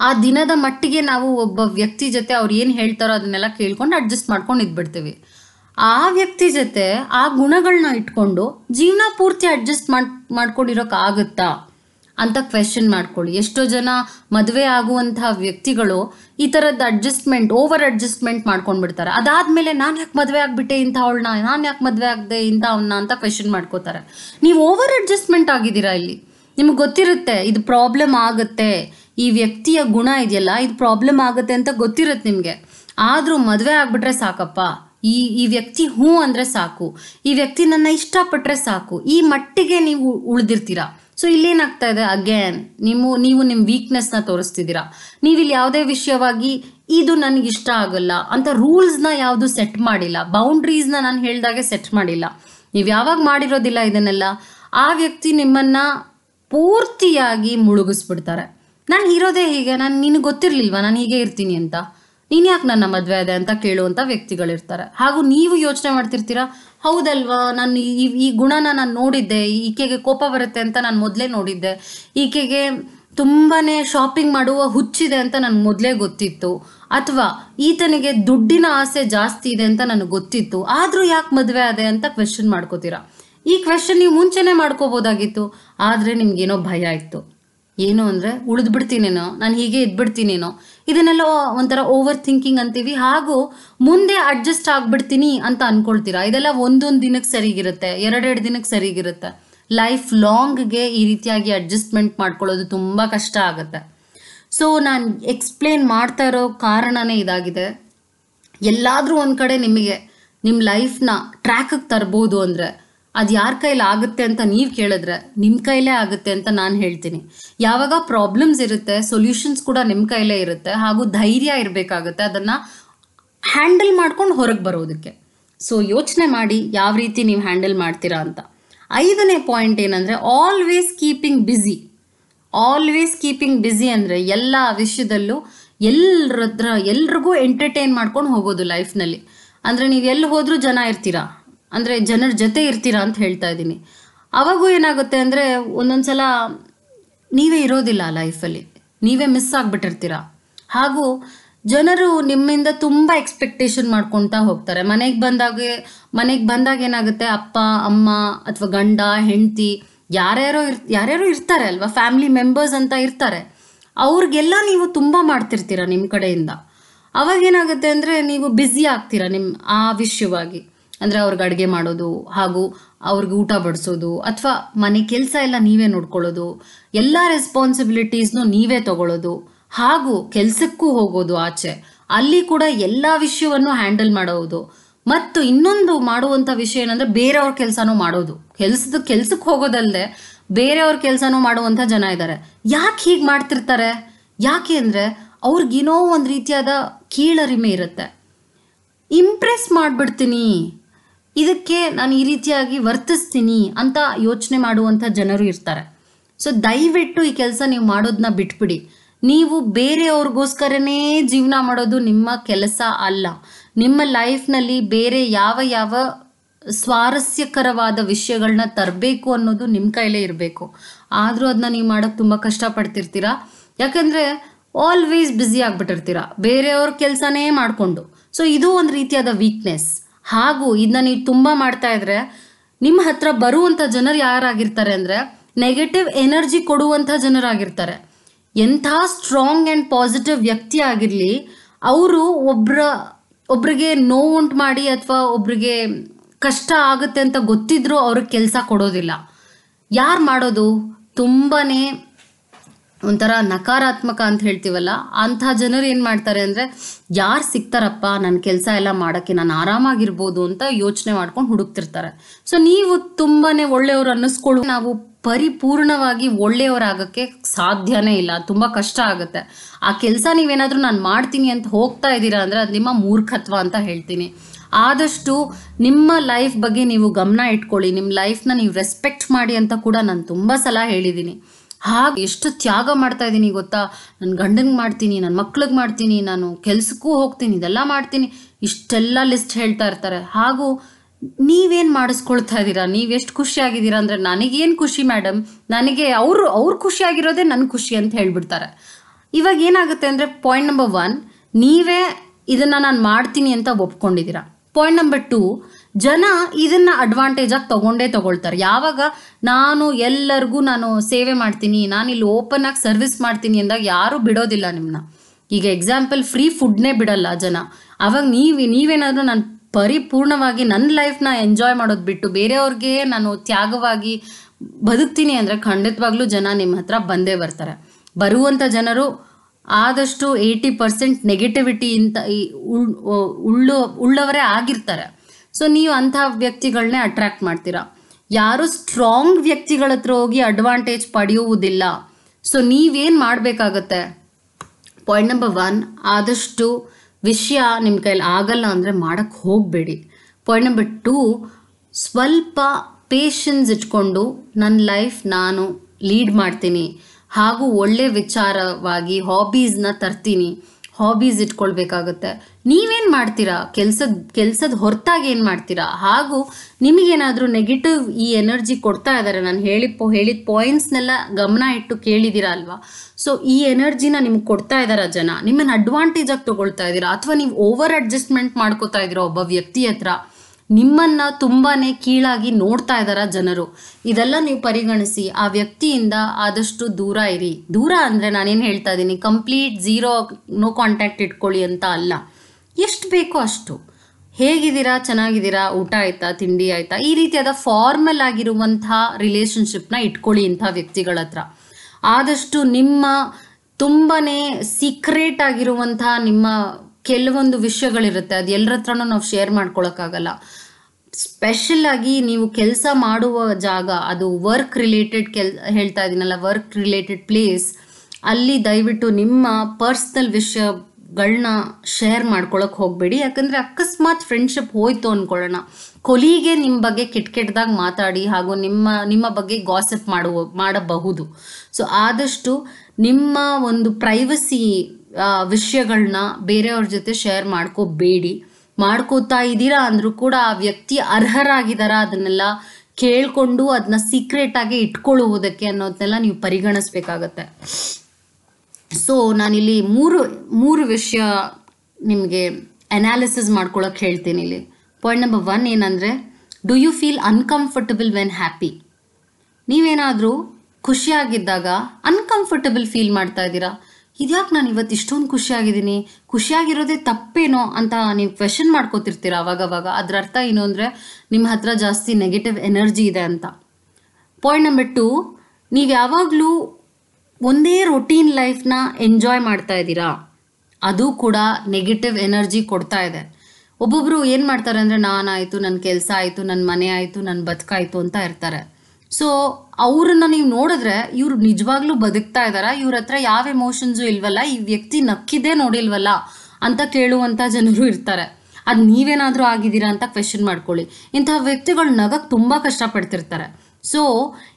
ಆ ದಿನದ ಮಟ್ಟಿಗೆ ನಾವು ಒಬ್ಬ ವ್ಯಕ್ತಿ ಜೊತೆ ಅವ್ರು ಏನು ಹೇಳ್ತಾರೋ ಅದನ್ನೆಲ್ಲ ಕೇಳ್ಕೊಂಡು ಅಡ್ಜಸ್ಟ್ ಮಾಡ್ಕೊಂಡು ಇದ್ಬಿಡ್ತೀವಿ ಆ ವ್ಯಕ್ತಿ ಜೊತೆ ಆ ಗುಣಗಳನ್ನ ಇಟ್ಕೊಂಡು ಜೀವನ ಪೂರ್ತಿ ಅಡ್ಜಸ್ಟ್ ಮಾಡಿ ಮಾಡ್ಕೊಂಡಿರೋಕ್ಕಾಗುತ್ತಾ ಅಂತ ಕ್ವೆಶನ್ ಮಾಡ್ಕೊಳ್ಳಿ ಎಷ್ಟೋ ಜನ ಮದುವೆ ಆಗುವಂತಹ ವ್ಯಕ್ತಿಗಳು ಈ ಥರದ್ದು ಅಡ್ಜಸ್ಟ್ಮೆಂಟ್ ಓವರ್ ಅಡ್ಜಸ್ಟ್ಮೆಂಟ್ ಮಾಡ್ಕೊಂಡ್ಬಿಡ್ತಾರೆ ಅದಾದ್ಮೇಲೆ ನಾನು ಯಾಕೆ ಮದುವೆ ಆಗ್ಬಿಟ್ಟೆ ಇಂಥ ಅವಳನ್ನ ನಾನು ಯಾಕೆ ಮದುವೆ ಆಗದೆ ಇಂಥ ಅವನ್ನ ಅಂತ ಕ್ವೆಶನ್ ಮಾಡ್ಕೋತಾರೆ ನೀವು ಓವರ್ ಅಡ್ಜಸ್ಟ್ಮೆಂಟ್ ಆಗಿದ್ದೀರಾ ಇಲ್ಲಿ ನಿಮಗೆ ಗೊತ್ತಿರುತ್ತೆ ಇದು ಪ್ರಾಬ್ಲಮ್ ಆಗುತ್ತೆ ಈ ವ್ಯಕ್ತಿಯ ಗುಣ ಇದೆಯಲ್ಲ ಇದು ಪ್ರಾಬ್ಲಮ್ ಆಗುತ್ತೆ ಅಂತ ಗೊತ್ತಿರುತ್ತೆ ನಿಮಗೆ ಆದರೂ ಮದುವೆ ಆಗಿಬಿಟ್ರೆ ಸಾಕಪ್ಪ ಈ ಈ ವ್ಯಕ್ತಿ ಹ್ಞೂ ಅಂದರೆ ಸಾಕು ಈ ವ್ಯಕ್ತಿ ನನ್ನ ಇಷ್ಟಪಟ್ಟರೆ ಸಾಕು ಈ ಮಟ್ಟಿಗೆ ನೀವು ಉಳಿದಿರ್ತೀರಾ ಸೊ ಏನಾಗ್ತಾ ಇದೆ ಅಗೇನ್ ನಿಮ್ಮ ನೀವು ನಿಮ್ಮ ವೀಕ್ನೆಸ್ನ ತೋರಿಸ್ತಿದ್ದೀರಾ ನೀವು ಇಲ್ಲಿ ಯಾವುದೇ ವಿಷಯವಾಗಿ ಇದು ನನಗೆ ಇಷ್ಟ ಆಗಲ್ಲ ಅಂತ ನ ಯಾವುದು ಸೆಟ್ ಮಾಡಿಲ್ಲ ಬೌಂಡ್ರೀಸ್ನ ನಾನು ಹೇಳ್ದಾಗೆ ಸೆಟ್ ಮಾಡಿಲ್ಲ ನೀವು ಯಾವಾಗ ಮಾಡಿರೋದಿಲ್ಲ ಇದನ್ನೆಲ್ಲ ಆ ವ್ಯಕ್ತಿ ನಿಮ್ಮನ್ನ ಪೂರ್ತಿಯಾಗಿ ಮುಳುಗಿಸ್ಬಿಡ್ತಾರೆ ನಾನು ಇರೋದೇ ಹೀಗೆ ನಾನು ನಿನಗೆ ಗೊತ್ತಿರಲಿಲ್ವಾ ನಾನು ಹೀಗೆ ಇರ್ತೀನಿ ಅಂತ ನೀನು ಯಾಕೆ ನನ್ನ ಮದುವೆ ಇದೆ ಅಂತ ಕೇಳುವಂಥ ವ್ಯಕ್ತಿಗಳಿರ್ತಾರೆ ಹಾಗೂ ನೀವು ಯೋಚನೆ ಮಾಡ್ತಿರ್ತೀರಾ ಹೌದಲ್ವಾ ನಾನು ಈ ಈ ಗುಣನ ನಾನು ನೋಡಿದ್ದೆ ಈಕೆಗೆ ಕೋಪ ಬರುತ್ತೆ ಅಂತ ನಾನು ಮೊದಲೇ ನೋಡಿದ್ದೆ ಈಕೆಗೆ ತುಂಬಾ ಶಾಪಿಂಗ್ ಮಾಡುವ ಹುಚ್ಚಿದೆ ಅಂತ ನನಗೆ ಮೊದಲೇ ಗೊತ್ತಿತ್ತು ಅಥವಾ ಈತನಿಗೆ ದುಡ್ಡಿನ ಆಸೆ ಜಾಸ್ತಿ ಇದೆ ಅಂತ ನನಗೆ ಗೊತ್ತಿತ್ತು ಆದರೂ ಯಾಕೆ ಮದುವೆ ಆದೆ ಅಂತ ಕ್ವೆಶನ್ ಮಾಡ್ಕೋತೀರಾ ಈ ಕ್ವೆಶನ್ ನೀವು ಮುಂಚೆನೇ ಮಾಡ್ಕೋಬೋದಾಗಿತ್ತು ಆದರೆ ಏನೋ ಭಯ ಇತ್ತು ಏನು ಅಂದರೆ ಉಳಿದ್ಬಿಡ್ತೀನೇನೋ ನಾನು ಹೀಗೆ ಇದ್ಬಿಡ್ತೀನೇನೋ ಇದನ್ನೆಲ್ಲ ಒಂಥರ ಓವರ್ ಥಿಂಕಿಂಗ್ ಅಂತೀವಿ ಹಾಗೂ ಮುಂದೆ ಅಡ್ಜಸ್ಟ್ ಆಗ್ಬಿಡ್ತೀನಿ ಅಂತ ಅನ್ಕೊಳ್ತೀರಾ ಇದೆಲ್ಲ ಒಂದೊಂದು ದಿನಕ್ಕೆ ಸರಿಗಿರುತ್ತೆ ಎರಡೆರಡು ದಿನಕ್ಕೆ ಸರಿಗಿರುತ್ತೆ ಲೈಫ್ ಲಾಂಗ್ಗೆ ಈ ರೀತಿಯಾಗಿ ಅಡ್ಜಸ್ಟ್ಮೆಂಟ್ ಮಾಡ್ಕೊಳ್ಳೋದು ತುಂಬ ಕಷ್ಟ ಆಗುತ್ತೆ ಸೊ ನಾನು ಎಕ್ಸ್ಪ್ಲೇನ್ ಮಾಡ್ತಾ ಇರೋ ಕಾರಣನೇ ಇದಾಗಿದೆ ಎಲ್ಲಾದರೂ ಒಂದು ಕಡೆ ನಿಮಗೆ ನಿಮ್ಮ ಲೈಫ್ನ ಟ್ರ್ಯಾಕಿಗೆ ತರ್ಬೋದು ಅಂದರೆ ಅದು ಯಾರ ಕೈಲಿ ಆಗುತ್ತೆ ಅಂತ ನೀವು ಕೇಳಿದ್ರೆ ನಿಮ್ಮ ಕೈಲೇ ಆಗುತ್ತೆ ಅಂತ ನಾನು ಹೇಳ್ತೀನಿ ಯಾವಾಗ ಪ್ರಾಬ್ಲಮ್ಸ್ ಇರುತ್ತೆ ಸೊಲ್ಯೂಷನ್ಸ್ ಕೂಡ ನಿಮ್ಮ ಕೈಲೇ ಇರುತ್ತೆ ಹಾಗೂ ಧೈರ್ಯ ಇರಬೇಕಾಗುತ್ತೆ ಅದನ್ನು ಹ್ಯಾಂಡಲ್ ಮಾಡ್ಕೊಂಡು ಹೊರಗೆ ಬರೋದಕ್ಕೆ ಸೊ ಯೋಚನೆ ಮಾಡಿ ಯಾವ ರೀತಿ ನೀವು ಹ್ಯಾಂಡಲ್ ಮಾಡ್ತೀರಾ ಅಂತ ಐದನೇ ಪಾಯಿಂಟ್ ಏನಂದರೆ always keeping busy always keeping busy ಅಂದರೆ ಎಲ್ಲ ವಿಷಯದಲ್ಲೂ ಎಲ್ಲರ ಹತ್ರ ಎಲ್ರಿಗೂ ಎಂಟರ್ಟೈನ್ ಮಾಡ್ಕೊಂಡು ಹೋಗೋದು ಲೈಫ್ನಲ್ಲಿ ಅಂದರೆ ನೀವು ಎಲ್ಲಿ ಹೋದರೂ ಜನ ಇರ್ತೀರಾ ಅಂದರೆ ಜನರ ಜೊತೆ ಇರ್ತೀರಾ ಅಂತ ಹೇಳ್ತಾ ಇದ್ದೀನಿ ಅವಾಗೂ ಏನಾಗುತ್ತೆ ಅಂದರೆ ಒಂದೊಂದ್ಸಲ ನೀವೇ ಇರೋದಿಲ್ಲ ಲೈಫಲ್ಲಿ ನೀವೇ ಮಿಸ್ ಆಗಿಬಿಟ್ಟಿರ್ತೀರ ಹಾಗೂ ಜನರು ನಿಮ್ಮಿಂದ ತುಂಬ ಎಕ್ಸ್ಪೆಕ್ಟೇಷನ್ ಮಾಡ್ಕೊತಾ ಹೋಗ್ತಾರೆ ಮನೆಗೆ ಬಂದಾಗ ಮನೆಗೆ ಬಂದಾಗ ಏನಾಗುತ್ತೆ ಅಪ್ಪ ಅಮ್ಮ ಅಥವಾ ಗಂಡ ಹೆಂಡತಿ ಯಾರ್ಯಾರೋ ಇರ್ ಯಾರ್ಯಾರು ಇರ್ತಾರೆ ಅಲ್ವಾ ಫ್ಯಾಮಿಲಿ ಮೆಂಬರ್ಸ್ ಅಂತ ಇರ್ತಾರೆ ಅವ್ರಿಗೆಲ್ಲ ನೀವು ತುಂಬ ಮಾಡ್ತಿರ್ತೀರ ನಿಮ್ಮ ಕಡೆಯಿಂದ ಅವಾಗ ಏನಾಗುತ್ತೆ ಅಂದರೆ ನೀವು ಬ್ಯುಸಿ ಆಗ್ತೀರಾ ನಿಮ್ಮ ಆ ವಿಷಯವಾಗಿ ಅಂದರೆ ಅವ್ರಿಗೆ ಅಡುಗೆ ಮಾಡೋದು ಹಾಗೂ ಅವ್ರಿಗೆ ಊಟ ಬಡಿಸೋದು ಅಥವಾ ಮನೆ ಕೆಲಸ ಎಲ್ಲ ನೀವೇ ನೋಡ್ಕೊಳ್ಳೋದು ಎಲ್ಲ ರೆಸ್ಪಾನ್ಸಿಬಿಲಿಟೀಸ್ನು ನೀವೇ ತಗೊಳ್ಳೋದು ಹಾಗೂ ಕೆಲಸಕ್ಕೂ ಹೋಗೋದು ಆಚೆ ಅಲ್ಲಿ ಕೂಡ ಎಲ್ಲ ವಿಷಯವನ್ನು ಹ್ಯಾಂಡಲ್ ಮಾಡೋದು ಮತ್ತು ಇನ್ನೊಂದು ಮಾಡುವಂಥ ವಿಷಯ ಏನಂದರೆ ಬೇರೆಯವ್ರ ಕೆಲಸನೂ ಮಾಡೋದು ಕೆಲಸದ ಕೆಲಸಕ್ಕೆ ಹೋಗೋದಲ್ಲದೆ ಬೇರೆಯವ್ರ ಕೆಲಸನೂ ಮಾಡುವಂಥ ಜನ ಇದ್ದಾರೆ ಯಾಕೆ ಹೀಗೆ ಮಾಡ್ತಿರ್ತಾರೆ ಯಾಕೆ ಅಂದರೆ ಅವ್ರಿಗಿನ್ನೋ ಒಂದು ರೀತಿಯಾದ ಕೀಳರಿಮೆ ಇರುತ್ತೆ ಇಂಪ್ರೆಸ್ ಮಾಡಿಬಿಡ್ತೀನಿ ಇದಕ್ಕೆ ನಾನು ಈ ರೀತಿಯಾಗಿ ವರ್ತಿಸ್ತೀನಿ ಅಂತ ಯೋಚನೆ ಮಾಡುವಂಥ ಜನರು ಇರ್ತಾರೆ ಸೊ ದಯವಿಟ್ಟು ಈ ಕೆಲಸ ನೀವು ಮಾಡೋದನ್ನ ಬಿಟ್ಬಿಡಿ ನೀವು ಬೇರೆಯವ್ರಿಗೋಸ್ಕರನೇ ಜೀವನ ಮಾಡೋದು ನಿಮ್ಮ ಕೆಲಸ ಅಲ್ಲ ನಿಮ್ಮ ಲೈಫ್ನಲ್ಲಿ ಬೇರೆ ಯಾವ ಯಾವ ಸ್ವಾರಸ್ಯಕರವಾದ ವಿಷಯಗಳನ್ನ ತರಬೇಕು ಅನ್ನೋದು ನಿಮ್ಮ ಕೈಲೇ ಇರಬೇಕು ಆದರೂ ಅದನ್ನ ನೀವು ಮಾಡೋಕ್ಕೆ ತುಂಬ ಕಷ್ಟಪಡ್ತಿರ್ತೀರಾ ಯಾಕಂದರೆ ಆಲ್ವೇಸ್ ಬ್ಯುಸಿ ಆಗಿಬಿಟ್ಟಿರ್ತೀರ ಬೇರೆಯವ್ರ ಕೆಲಸನೇ ಮಾಡಿಕೊಂಡು ಸೊ ಇದು ಒಂದು ರೀತಿಯಾದ ವೀಕ್ನೆಸ್ ಹಾಗೂ ಇದನ್ನ ನೀವು ತುಂಬ ಮಾಡ್ತಾ ಇದ್ರೆ ನಿಮ್ಮ ಹತ್ರ ಬರುವಂಥ ಜನರು ಯಾರಾಗಿರ್ತಾರೆ ಅಂದರೆ ನೆಗೆಟಿವ್ ಎನರ್ಜಿ ಕೊಡುವಂಥ ಜನರಾಗಿರ್ತಾರೆ ಎಂಥ ಸ್ಟ್ರಾಂಗ್ ಆ್ಯಂಡ್ ಪಾಸಿಟಿವ್ ವ್ಯಕ್ತಿ ಆಗಿರಲಿ ಅವರು ಒಬ್ಬರ ಒಬ್ರಿಗೆ ನೋವುಂಟು ಮಾಡಿ ಅಥವಾ ಒಬ್ರಿಗೆ ಕಷ್ಟ ಆಗುತ್ತೆ ಅಂತ ಗೊತ್ತಿದ್ರೂ ಅವ್ರಿಗೆ ಕೆಲಸ ಕೊಡೋದಿಲ್ಲ ಯಾರು ಮಾಡೋದು ತುಂಬಾ ಒಂಥರ ನಕಾರಾತ್ಮಕ ಅಂತ ಹೇಳ್ತೀವಲ್ಲ ಅಂಥ ಜನರು ಏನು ಮಾಡ್ತಾರೆ ಅಂದರೆ ಯಾರು ಸಿಗ್ತಾರಪ್ಪ ನನ್ನ ಕೆಲಸ ಎಲ್ಲ ಮಾಡೋಕ್ಕೆ ನಾನು ಆರಾಮಾಗಿರ್ಬೋದು ಅಂತ ಯೋಚನೆ ಮಾಡ್ಕೊಂಡು ಹುಡುಕ್ತಿರ್ತಾರೆ ಸೊ ನೀವು ತುಂಬಾ ಒಳ್ಳೆಯವರು ಅನ್ನಿಸ್ಕೊಳ್ಳು ನಾವು ಪರಿಪೂರ್ಣವಾಗಿ ಒಳ್ಳೆಯವರಾಗಕ್ಕೆ ಸಾಧ್ಯನೇ ಇಲ್ಲ ತುಂಬ ಕಷ್ಟ ಆಗುತ್ತೆ ಆ ಕೆಲಸ ನೀವೇನಾದರೂ ನಾನು ಮಾಡ್ತೀನಿ ಅಂತ ಹೋಗ್ತಾ ಇದ್ದೀರಾ ಅಂದರೆ ಅದು ನಿಮ್ಮ ಮೂರ್ಖತ್ವ ಅಂತ ಹೇಳ್ತೀನಿ ಆದಷ್ಟು ನಿಮ್ಮ ಲೈಫ್ ಬಗ್ಗೆ ನೀವು ಗಮನ ಇಟ್ಕೊಳ್ಳಿ ನಿಮ್ಮ ಲೈಫ್ನ ನೀವು ರೆಸ್ಪೆಕ್ಟ್ ಮಾಡಿ ಅಂತ ಕೂಡ ನಾನು ತುಂಬ ಸಲ ಹೇಳಿದ್ದೀನಿ ಹಾಗೆ ಎಷ್ಟು ತ್ಯಾಗ ಮಾಡ್ತಾ ಇದ್ದೀನಿ ಗೊತ್ತಾ ನನ್ನ ಗಂಡನಿಗೆ ಮಾಡ್ತೀನಿ ನನ್ನ ಮಕ್ಳಿಗೆ ಮಾಡ್ತೀನಿ ನಾನು ಕೆಲಸಕ್ಕೂ ಹೋಗ್ತೀನಿ ಇದೆಲ್ಲ ಮಾಡ್ತೀನಿ ಇಷ್ಟೆಲ್ಲ ಲಿಸ್ಟ್ ಹೇಳ್ತಾ ಇರ್ತಾರೆ ಹಾಗೂ ನೀವೇನು ಮಾಡಿಸ್ಕೊಳ್ತಾ ಇದ್ದೀರಾ ನೀವೆಷ್ಟು ಖುಷಿಯಾಗಿದ್ದೀರಾ ಅಂದರೆ ನನಗೇನು ಖುಷಿ ಮೇಡಮ್ ನನಗೆ ಅವರು ಅವ್ರ ಖುಷಿಯಾಗಿರೋದೇ ನನ್ನ ಖುಷಿ ಅಂತ ಹೇಳ್ಬಿಡ್ತಾರೆ ಇವಾಗ ಏನಾಗುತ್ತೆ ಅಂದರೆ ಪಾಯಿಂಟ್ ನಂಬರ್ ಒನ್ ನೀವೇ ಇದನ್ನು ನಾನು ಮಾಡ್ತೀನಿ ಅಂತ ಒಪ್ಕೊಂಡಿದ್ದೀರಾ ಪಾಯಿಂಟ್ ನಂಬರ್ ಟೂ ಜನ ಇದನ್ನ ಅಡ್ವಾಂಟೇಜ್ ಆಗಿ ತಗೊಂಡೇ ತಗೊಳ್ತಾರೆ ಯಾವಾಗ ನಾನು ಎಲ್ಲರಿಗೂ ನಾನು ಸೇವೆ ಮಾಡ್ತೀನಿ ನಾನು ಇಲ್ಲಿ ಓಪನ್ ಆಗಿ ಸರ್ವಿಸ್ ಮಾಡ್ತೀನಿ ಅಂದಾಗ ಯಾರೂ ಬಿಡೋದಿಲ್ಲ ನಿಮ್ಮನ್ನ ಈಗ ಎಕ್ಸಾಂಪಲ್ ಫ್ರೀ ಫುಡ್ನೇ ಬಿಡಲ್ಲ ಜನ ಅವಾಗ ನೀವು ನೀವೇನಾದರೂ ನಾನು ಪರಿಪೂರ್ಣವಾಗಿ ನನ್ನ ಲೈಫ್ನ ಎಂಜಾಯ್ ಮಾಡೋದು ಬಿಟ್ಟು ಬೇರೆಯವ್ರಿಗೆ ನಾನು ತ್ಯಾಗವಾಗಿ ಬದುಕ್ತೀನಿ ಅಂದರೆ ಖಂಡಿತವಾಗ್ಲೂ ಜನ ನಿಮ್ಮ ಹತ್ರ ಬಂದೇ ಬರ್ತಾರೆ ಬರುವಂಥ ಜನರು ಆದಷ್ಟು ಏಯ್ಟಿ ಪರ್ಸೆಂಟ್ ನೆಗೆಟಿವಿಟಿ ಇಂತ ಉಳ್ಳು ಉಳ್ಳವರೇ ಆಗಿರ್ತಾರೆ ಸೊ ನೀವು ಅಂಥ ವ್ಯಕ್ತಿಗಳನ್ನೇ ಅಟ್ರಾಕ್ಟ್ ಮಾಡ್ತೀರಾ ಯಾರು ಸ್ಟ್ರಾಂಗ್ ವ್ಯಕ್ತಿಗಳ ಹತ್ರ ಹೋಗಿ ಅಡ್ವಾಂಟೇಜ್ ಪಡೆಯುವುದಿಲ್ಲ ಸೊ ನೀವೇನು ಮಾಡಬೇಕಾಗತ್ತೆ ಪಾಯಿಂಟ್ ನಂಬರ್ ಒನ್ ಆದಷ್ಟು ವಿಷಯ ನಿಮ್ಮ ಕೈಲಿ ಆಗಲ್ಲ ಅಂದರೆ ಮಾಡಕ್ಕೆ ಹೋಗಬೇಡಿ ಪಾಯಿಂಟ್ ನಂಬರ್ ಟೂ ಸ್ವಲ್ಪ ಪೇಷನ್ಸ್ ಇಟ್ಕೊಂಡು ನನ್ನ ಲೈಫ್ ನಾನು ಲೀಡ್ ಮಾಡ್ತೀನಿ ಹಾಗೂ ಒಳ್ಳೆಯ ವಿಚಾರವಾಗಿ ಹಾಬೀಸ್ನ ತರ್ತೀನಿ ಹಾಬೀಸ್ ಇಟ್ಕೊಳ್ಬೇಕಾಗುತ್ತೆ ನೀವೇನು ಮಾಡ್ತೀರಾ ಕೆಲಸದ ಕೆಲಸದ ಹೊರತಾಗಿ ಏನು ಮಾಡ್ತೀರಾ ಹಾಗೂ ನಿಮಗೇನಾದರೂ ನೆಗೆಟಿವ್ ಈ ಎನರ್ಜಿ ಕೊಡ್ತಾ ಇದ್ದಾರೆ ನಾನು ಹೇಳಿ ಪೊ ಹೇಳಿದ ಪಾಯಿಂಟ್ಸ್ನೆಲ್ಲ ಗಮನ ಇಟ್ಟು ಕೇಳಿದ್ದೀರಾ ಅಲ್ವಾ ಸೊ ಈ ಎನರ್ಜಿನ ನಿಮ್ಗೆ ಕೊಡ್ತಾ ಇದ್ದಾರೆ ಜನ ನಿಮ್ಮನ್ನು ಅಡ್ವಾಂಟೇಜಾಗಿ ತೊಗೊಳ್ತಾ ಇದ್ದೀರಾ ಅಥವಾ ನೀವು ಓವರ್ ಅಡ್ಜಸ್ಟ್ಮೆಂಟ್ ಮಾಡ್ಕೋತಾ ಇದ್ದೀರಾ ಒಬ್ಬ ವ್ಯಕ್ತಿ ಹತ್ರ ನಿಮ್ಮನ್ನ ತುಂಬಾ ಕೀಳಾಗಿ ನೋಡ್ತಾ ಇದ್ದಾರ ಜನರು ಇದೆಲ್ಲ ನೀವು ಪರಿಗಣಿಸಿ ಆ ವ್ಯಕ್ತಿಯಿಂದ ಆದಷ್ಟು ದೂರ ಇರಿ ದೂರ ಅಂದರೆ ನಾನೇನು ಹೇಳ್ತಾ ಇದ್ದೀನಿ ಕಂಪ್ಲೀಟ್ ಜೀರೋ ನೋ ಕಾಂಟ್ಯಾಕ್ಟ್ ಇಟ್ಕೊಳ್ಳಿ ಅಂತ ಅಲ್ಲ ಎಷ್ಟು ಬೇಕೋ ಅಷ್ಟು ಹೇಗಿದ್ದೀರಾ ಚೆನ್ನಾಗಿದ್ದೀರಾ ಊಟ ಆಯ್ತಾ ತಿಂಡಿ ಆಯ್ತಾ ಈ ರೀತಿಯಾದ ಫಾರ್ಮಲ್ ಆಗಿರುವಂಥ ರಿಲೇಷನ್ಶಿಪ್ನ ಇಟ್ಕೊಳ್ಳಿ ಇಂಥ ವ್ಯಕ್ತಿಗಳ ಹತ್ರ ಆದಷ್ಟು ನಿಮ್ಮ ತುಂಬಾ ಸೀಕ್ರೆಟ್ ಆಗಿರುವಂಥ ನಿಮ್ಮ ಕೆಲವೊಂದು ವಿಷಯಗಳಿರುತ್ತೆ ಅದು ಎಲ್ಲರ ಹತ್ರನೂ ನಾವು ಶೇರ್ ಮಾಡ್ಕೊಳಕ್ಕಾಗಲ್ಲ ಸ್ಪೆಷಲ್ ಆಗಿ ನೀವು ಕೆಲಸ ಮಾಡುವ ಜಾಗ ಅದು ವರ್ಕ್ ರಿಲೇಟೆಡ್ ಕೆಲ್ ಹೇಳ್ತಾ ಇದ್ದೀನಲ್ಲ ವರ್ಕ್ ರಿಲೇಟೆಡ್ ಪ್ಲೇಸ್ ಅಲ್ಲಿ ದಯವಿಟ್ಟು ನಿಮ್ಮ ಪರ್ಸ್ನಲ್ ವಿಷಯಗಳನ್ನ ಶೇರ್ ಮಾಡ್ಕೊಳಕ್ಕೆ ಹೋಗಬೇಡಿ ಯಾಕಂದರೆ ಅಕಸ್ಮಾತ್ ಫ್ರೆಂಡ್ಶಿಪ್ ಹೋಯ್ತು ಅಂದ್ಕೊಳ್ಳೋಣ ಕೊಲಿಗೆ ನಿಮ್ಮ ಬಗ್ಗೆ ಕೆಟ್ಟ ಕೆಟ್ಟದಾಗ ಮಾತಾಡಿ ಹಾಗೂ ನಿಮ್ಮ ನಿಮ್ಮ ಬಗ್ಗೆ ಗಾಸಿಪ್ ಮಾಡುವ ಮಾಡಬಹುದು ಸೊ ಆದಷ್ಟು ನಿಮ್ಮ ಒಂದು ಪ್ರೈವಸಿ ವಿಷಯಗಳನ್ನ ಬೇರೆಯವ್ರ ಜೊತೆ ಶೇರ್ ಮಾಡ್ಕೋಬೇಡಿ ಮಾಡ್ಕೋತಾ ಇದ್ದೀರಾ ಅಂದರೂ ಕೂಡ ಆ ವ್ಯಕ್ತಿ ಅರ್ಹರಾಗಿದ್ದಾರಾ ಅದನ್ನೆಲ್ಲ ಕೇಳಿಕೊಂಡು ಅದನ್ನ ಸೀಕ್ರೆಟ್ ಆಗಿ ಇಟ್ಕೊಳ್ಳುವುದಕ್ಕೆ ಅನ್ನೋದನ್ನೆಲ್ಲ ನೀವು ಪರಿಗಣಿಸ್ಬೇಕಾಗತ್ತೆ ಸೊ ನಾನಿಲ್ಲಿ ಮೂರು ಮೂರು ವಿಷಯ ನಿಮಗೆ ಅನಾಲಿಸಿಸ್ ಮಾಡ್ಕೊಳ್ಳೋಕೆ ಹೇಳ್ತೀನಿ ಇಲ್ಲಿ ಪಾಯಿಂಟ್ ನಂಬರ್ ಒನ್ ಏನಂದರೆ do you feel uncomfortable when happy ನೀವೇನಾದರೂ ಖುಷಿಯಾಗಿದ್ದಾಗ ಅನ್ಕಂಫರ್ಟಬಲ್ ಫೀಲ್ ಮಾಡ್ತಾ ಇದ್ದೀರಾ ಇದ್ಯಾಕೆ ನಾನು ಇವತ್ತು ಇಷ್ಟೊಂದು ಖುಷಿಯಾಗಿದ್ದೀನಿ ಖುಷಿಯಾಗಿರೋದೇ ತಪ್ಪೇನೋ ಅಂತ ನೀವು ಕ್ವೆಶನ್ ಮಾಡ್ಕೋತಿರ್ತೀರ ಅವಾಗವಾಗ ಅದರ ಅರ್ಥ ಏನು ಅಂದರೆ ನಿಮ್ಮ ಹತ್ರ ಜಾಸ್ತಿ ನೆಗೆಟಿವ್ ಎನರ್ಜಿ ಇದೆ ಅಂತ ಪಾಯಿಂಟ್ ನಂಬರ್ ಟು ನೀವು ಯಾವಾಗಲೂ ಒಂದೇ ರೊಟೀನ್ ಲೈಫ್ನ ಎಂಜಾಯ್ ಮಾಡ್ತಾ ಇದ್ದೀರಾ ಅದು ಕೂಡ ನೆಗೆಟಿವ್ ಎನರ್ಜಿ ಕೊಡ್ತಾ ಇದೆ ಒಬ್ಬೊಬ್ಬರು ಏನು ಮಾಡ್ತಾರೆ ಅಂದರೆ ನಾನಾಯಿತು ನನ್ನ ಕೆಲಸ ಆಯಿತು ನನ್ನ ಮನೆ ಆಯಿತು ನನ್ನ ಬದುಕಾಯಿತು ಅಂತ ಇರ್ತಾರೆ ಸೊ ಅವ್ರನ್ನ ನೀವು ನೋಡಿದ್ರೆ ಇವ್ರು ನಿಜವಾಗ್ಲೂ ಬದುಕ್ತಾ ಇದ್ದಾರಾ ಇವ್ರ ಹತ್ರ ಯಾವ ಎಮೋಷನ್ಸು ಇಲ್ವಲ್ಲ ಈ ವ್ಯಕ್ತಿ ನಕ್ಕಿದೆ ನೋಡಿಲ್ವಲ್ಲ ಅಂತ ಕೇಳುವಂತ ಜನರು ಇರ್ತಾರೆ ಅದು ನೀವೇನಾದರೂ ಆಗಿದ್ದೀರಾ ಅಂತ ಕ್ವೆಶನ್ ಮಾಡ್ಕೊಳ್ಳಿ ಇಂತಹ ವ್ಯಕ್ತಿಗಳು ನಗಕ್ಕೆ ತುಂಬ ಕಷ್ಟಪಡ್ತಿರ್ತಾರೆ ಸೊ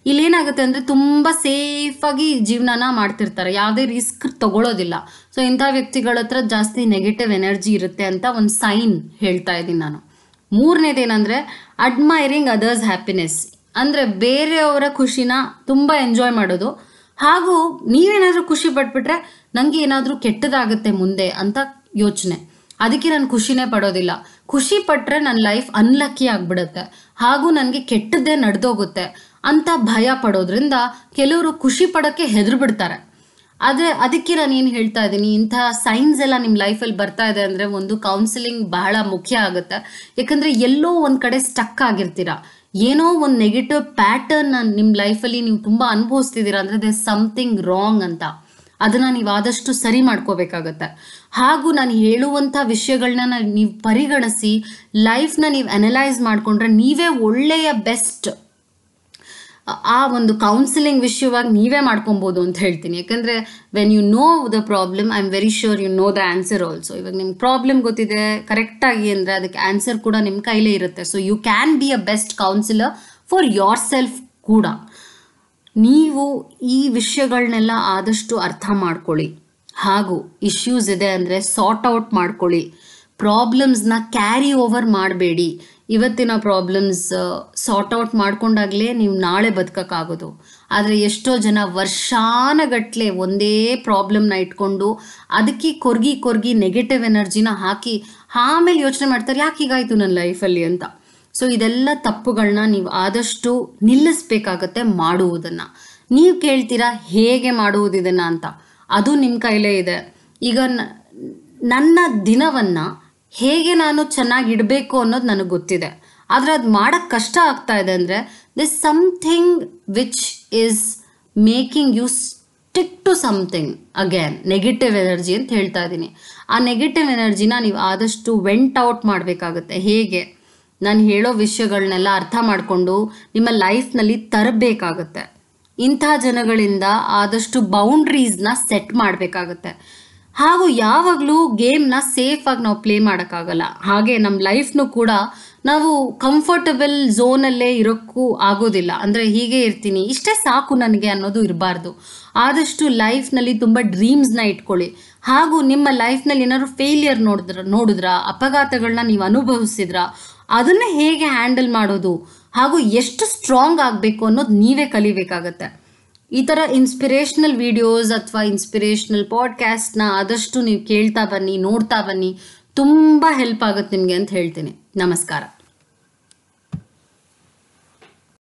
ಇಲ್ಲೇನಾಗುತ್ತೆ ಅಂದರೆ ತುಂಬ ಸೇಫಾಗಿ ಜೀವನನ ಮಾಡ್ತಿರ್ತಾರೆ ಯಾವುದೇ ರಿಸ್ಕ್ ತಗೊಳ್ಳೋದಿಲ್ಲ ಸೊ ಇಂಥ ವ್ಯಕ್ತಿಗಳ ಹತ್ರ ಜಾಸ್ತಿ ನೆಗೆಟಿವ್ ಎನರ್ಜಿ ಇರುತ್ತೆ ಅಂತ ಒಂದು ಸೈನ್ ಹೇಳ್ತಾ ಇದ್ದೀನಿ ನಾನು ಮೂರನೇದೇನಂದ್ರೆ ಅಡ್ಮೈರಿಂಗ್ ಅದರ್ಸ್ ಹ್ಯಾಪಿನೆಸ್ ಅಂದರೆ ಬೇರೆಯವರ ಖುಷಿನ ತುಂಬ ಎಂಜಾಯ್ ಮಾಡೋದು ಹಾಗೂ ನೀವೇನಾದರೂ ಖುಷಿ ಪಟ್ಬಿಟ್ರೆ ನನಗೆ ಏನಾದರೂ ಕೆಟ್ಟದಾಗುತ್ತೆ ಮುಂದೆ ಅಂತ ಯೋಚನೆ ಅದಕ್ಕೆ ನಾನು ಖುಷಿನೇ ಪಡೋದಿಲ್ಲ ಖುಷಿ ಪಟ್ಟರೆ ನನ್ನ ಲೈಫ್ ಅನ್ಲಕ್ಕಿ ಆಗಿಬಿಡುತ್ತೆ ಹಾಗೂ ನನಗೆ ಕೆಟ್ಟದ್ದೇ ನಡೆದೋಗುತ್ತೆ ಅಂತ ಭಯ ಪಡೋದ್ರಿಂದ ಕೆಲವರು ಖುಷಿ ಪಡೋಕ್ಕೆ ಹೆದರು ಬಿಡ್ತಾರೆ ಆದರೆ ಅದಕ್ಕೆ ನಾನು ಏನು ಹೇಳ್ತಾ ಇದ್ದೀನಿ ಇಂಥ ಸೈನ್ಸ್ ಎಲ್ಲ ನಿಮ್ಮ ಲೈಫಲ್ಲಿ ಬರ್ತಾ ಇದೆ ಅಂದರೆ ಒಂದು ಕೌನ್ಸಿಲಿಂಗ್ ಬಹಳ ಮುಖ್ಯ ಆಗುತ್ತೆ ಯಾಕಂದರೆ ಎಲ್ಲೋ ಒಂದು ಕಡೆ ಸ್ಟಕ್ ಆಗಿರ್ತೀರಾ ಏನೋ ಒಂದು ನೆಗೆಟಿವ್ ಪ್ಯಾಟರ್ನ್ ನಿಮ್ಮ ಲೈಫಲ್ಲಿ ನೀವು ತುಂಬ ಅನುಭವಿಸ್ತಿದ್ದೀರಾ ಅಂದರೆ ದೇ ಸಮಥಿಂಗ್ ರಾಂಗ್ ಅಂತ ಅದನ್ನು ನೀವು ಆದಷ್ಟು ಸರಿ ಮಾಡ್ಕೋಬೇಕಾಗತ್ತೆ ಹಾಗೂ ನಾನು ಹೇಳುವಂಥ ವಿಷಯಗಳನ್ನ ನೀವು ಪರಿಗಣಿಸಿ ಲೈಫ್ನ ನೀವು ಅನಲೈಸ್ ಮಾಡಿಕೊಂಡ್ರೆ ನೀವೇ ಒಳ್ಳೆಯ ಬೆಸ್ಟ್ ಆ ಒಂದು ಕೌನ್ಸಿಲಿಂಗ್ ವಿಷಯವಾಗಿ ನೀವೇ ಮಾಡ್ಕೊಬೋದು ಅಂತ ಹೇಳ್ತೀನಿ ಯಾಕಂದರೆ when you know the problem I am very sure you know the answer also ಇವಾಗ ನಿಮ್ಗೆ ಪ್ರಾಬ್ಲಮ್ ಗೊತ್ತಿದೆ ಕರೆಕ್ಟಾಗಿ ಅಂದರೆ ಅದಕ್ಕೆ ಆನ್ಸರ್ ಕೂಡ ನಿಮ್ಮ ಕೈಲೇ ಇರುತ್ತೆ so you can be a best counsellor for yourself ಕೂಡ ನೀವು ಈ ವಿಷಯಗಳನ್ನೆಲ್ಲ ಆದಷ್ಟು ಅರ್ಥ ಮಾಡ್ಕೊಳ್ಳಿ ಹಾಗೂ ಇಶ್ಯೂಸ್ ಇದೆ ಅಂದರೆ ಸಾರ್ಟ್ ಔಟ್ ಮಾಡ್ಕೊಳ್ಳಿ ಪ್ರಾಬ್ಲಮ್ಸ್ನ ಕ್ಯಾರಿ ಓವರ್ ಮಾಡಬೇಡಿ ಇವತ್ತಿನ ಪ್ರಾಬ್ಲಮ್ಸ್ ಸಾರ್ಟ್ ಔಟ್ ಮಾಡ್ಕೊಂಡಾಗಲೇ ನೀವು ನಾಳೆ ಬದುಕೋಕ್ಕಾಗೋದು ಆದರೆ ಎಷ್ಟೋ ಜನ ವರ್ಷಾನಗಟ್ಲೆ ಒಂದೇ ಪ್ರಾಬ್ಲಮ್ನ ಇಟ್ಕೊಂಡು ಅದಕ್ಕೆ ಕೊರ್ಗಿ ಕೊರ್ಗಿ ನೆಗೆಟಿವ್ ಎನರ್ಜಿನ ಹಾಕಿ ಆಮೇಲೆ ಯೋಚನೆ ಮಾಡ್ತಾರೆ ಯಾಕೆ ಹೀಗಾಯಿತು ನನ್ನ ಲೈಫಲ್ಲಿ ಅಂತ ಸೊ ಇದೆಲ್ಲ ತಪ್ಪುಗಳನ್ನ ನೀವು ಆದಷ್ಟು ನಿಲ್ಲಿಸ್ಬೇಕಾಗತ್ತೆ ಮಾಡುವುದನ್ನು ನೀವು ಕೇಳ್ತೀರಾ ಹೇಗೆ ಮಾಡುವುದು ಅಂತ ಅದು ನಿಮ್ಮ ಕೈಲೇ ಇದೆ ಈಗ ನನ್ನ ದಿನವನ್ನು ಹೇಗೆ ನಾನು ಚೆನ್ನಾಗಿ ಇಡಬೇಕು ಅನ್ನೋದು ನನಗೆ ಗೊತ್ತಿದೆ ಆದರೆ ಅದು ಮಾಡೋಕ್ಕೆ ಕಷ್ಟ ಆಗ್ತಾ ಇದೆ ಅಂದರೆ this something which is making you stick to something again negative energy ಅಂತ ಹೇಳ್ತಾ ಇದ್ದೀನಿ ಆ ನೆಗೆಟಿವ್ ಎನರ್ಜಿನ ನೀವು ಆದಷ್ಟು ವೆಂಟ್ ಔಟ್ ಮಾಡಬೇಕಾಗುತ್ತೆ ಹೇಗೆ ನಾನು ಹೇಳೋ ವಿಷಯಗಳನ್ನೆಲ್ಲ ಅರ್ಥ ಮಾಡಿಕೊಂಡು ನಿಮ್ಮ ಲೈಫ್ನಲ್ಲಿ ತರಬೇಕಾಗುತ್ತೆ ಇಂಥ ಜನಗಳಿಂದ ಆದಷ್ಟು ಬೌಂಡ್ರೀಸ್ನ ಸೆಟ್ ಮಾಡಬೇಕಾಗತ್ತೆ ಹಾಗೂ ಯಾವಾಗಲೂ ಗೇಮ್ನ ಸೇಫಾಗಿ ನಾವು ಪ್ಲೇ ಮಾಡೋಕ್ಕಾಗಲ್ಲ ಹಾಗೆ ನಮ್ಮ ಲೈಫ್ನು ಕೂಡ ನಾವು ಕಂಫರ್ಟಬಲ್ ಝೋನಲ್ಲೇ ಇರೋಕ್ಕೂ ಆಗೋದಿಲ್ಲ ಅಂದರೆ ಹೀಗೆ ಇರ್ತೀನಿ ಇಷ್ಟೇ ಸಾಕು ನನಗೆ ಅನ್ನೋದು ಇರಬಾರ್ದು ಆದಷ್ಟು ಲೈಫ್ನಲ್ಲಿ ತುಂಬ ಡ್ರೀಮ್ಸ್ನ ಇಟ್ಕೊಳ್ಳಿ ಹಾಗೂ ನಿಮ್ಮ ಲೈಫ್ನಲ್ಲಿ ಏನಾದ್ರು ಫೇಲಿಯರ್ ನೋಡಿದ್ರ ನೋಡಿದ್ರ ಅಪಘಾತಗಳನ್ನ ನೀವು ಅನುಭವಿಸಿದ್ರ ಅದನ್ನು ಹೇಗೆ ಹ್ಯಾಂಡಲ್ ಮಾಡೋದು ಹಾಗೂ ಎಷ್ಟು ಸ್ಟ್ರಾಂಗ್ ಆಗಬೇಕು ಅನ್ನೋದು ನೀವೇ ಕಲಿಬೇಕಾಗತ್ತೆ ಈ ಥರ ಇನ್ಸ್ಪಿರೇಷ್ನಲ್ ವಿಡಿಯೋಸ್ ಅಥವಾ ಇನ್ಸ್ಪಿರೇಷ್ನಲ್ ಪಾಡ್ಕ್ಯಾಸ್ಟ್ನ ಆದಷ್ಟು ನೀವು ಕೇಳ್ತಾ ಬನ್ನಿ ನೋಡ್ತಾ ಬನ್ನಿ ತುಂಬ ಹೆಲ್ಪ್ ಆಗುತ್ತೆ ನಿಮಗೆ ಅಂತ ಹೇಳ್ತೀನಿ ನಮಸ್ಕಾರ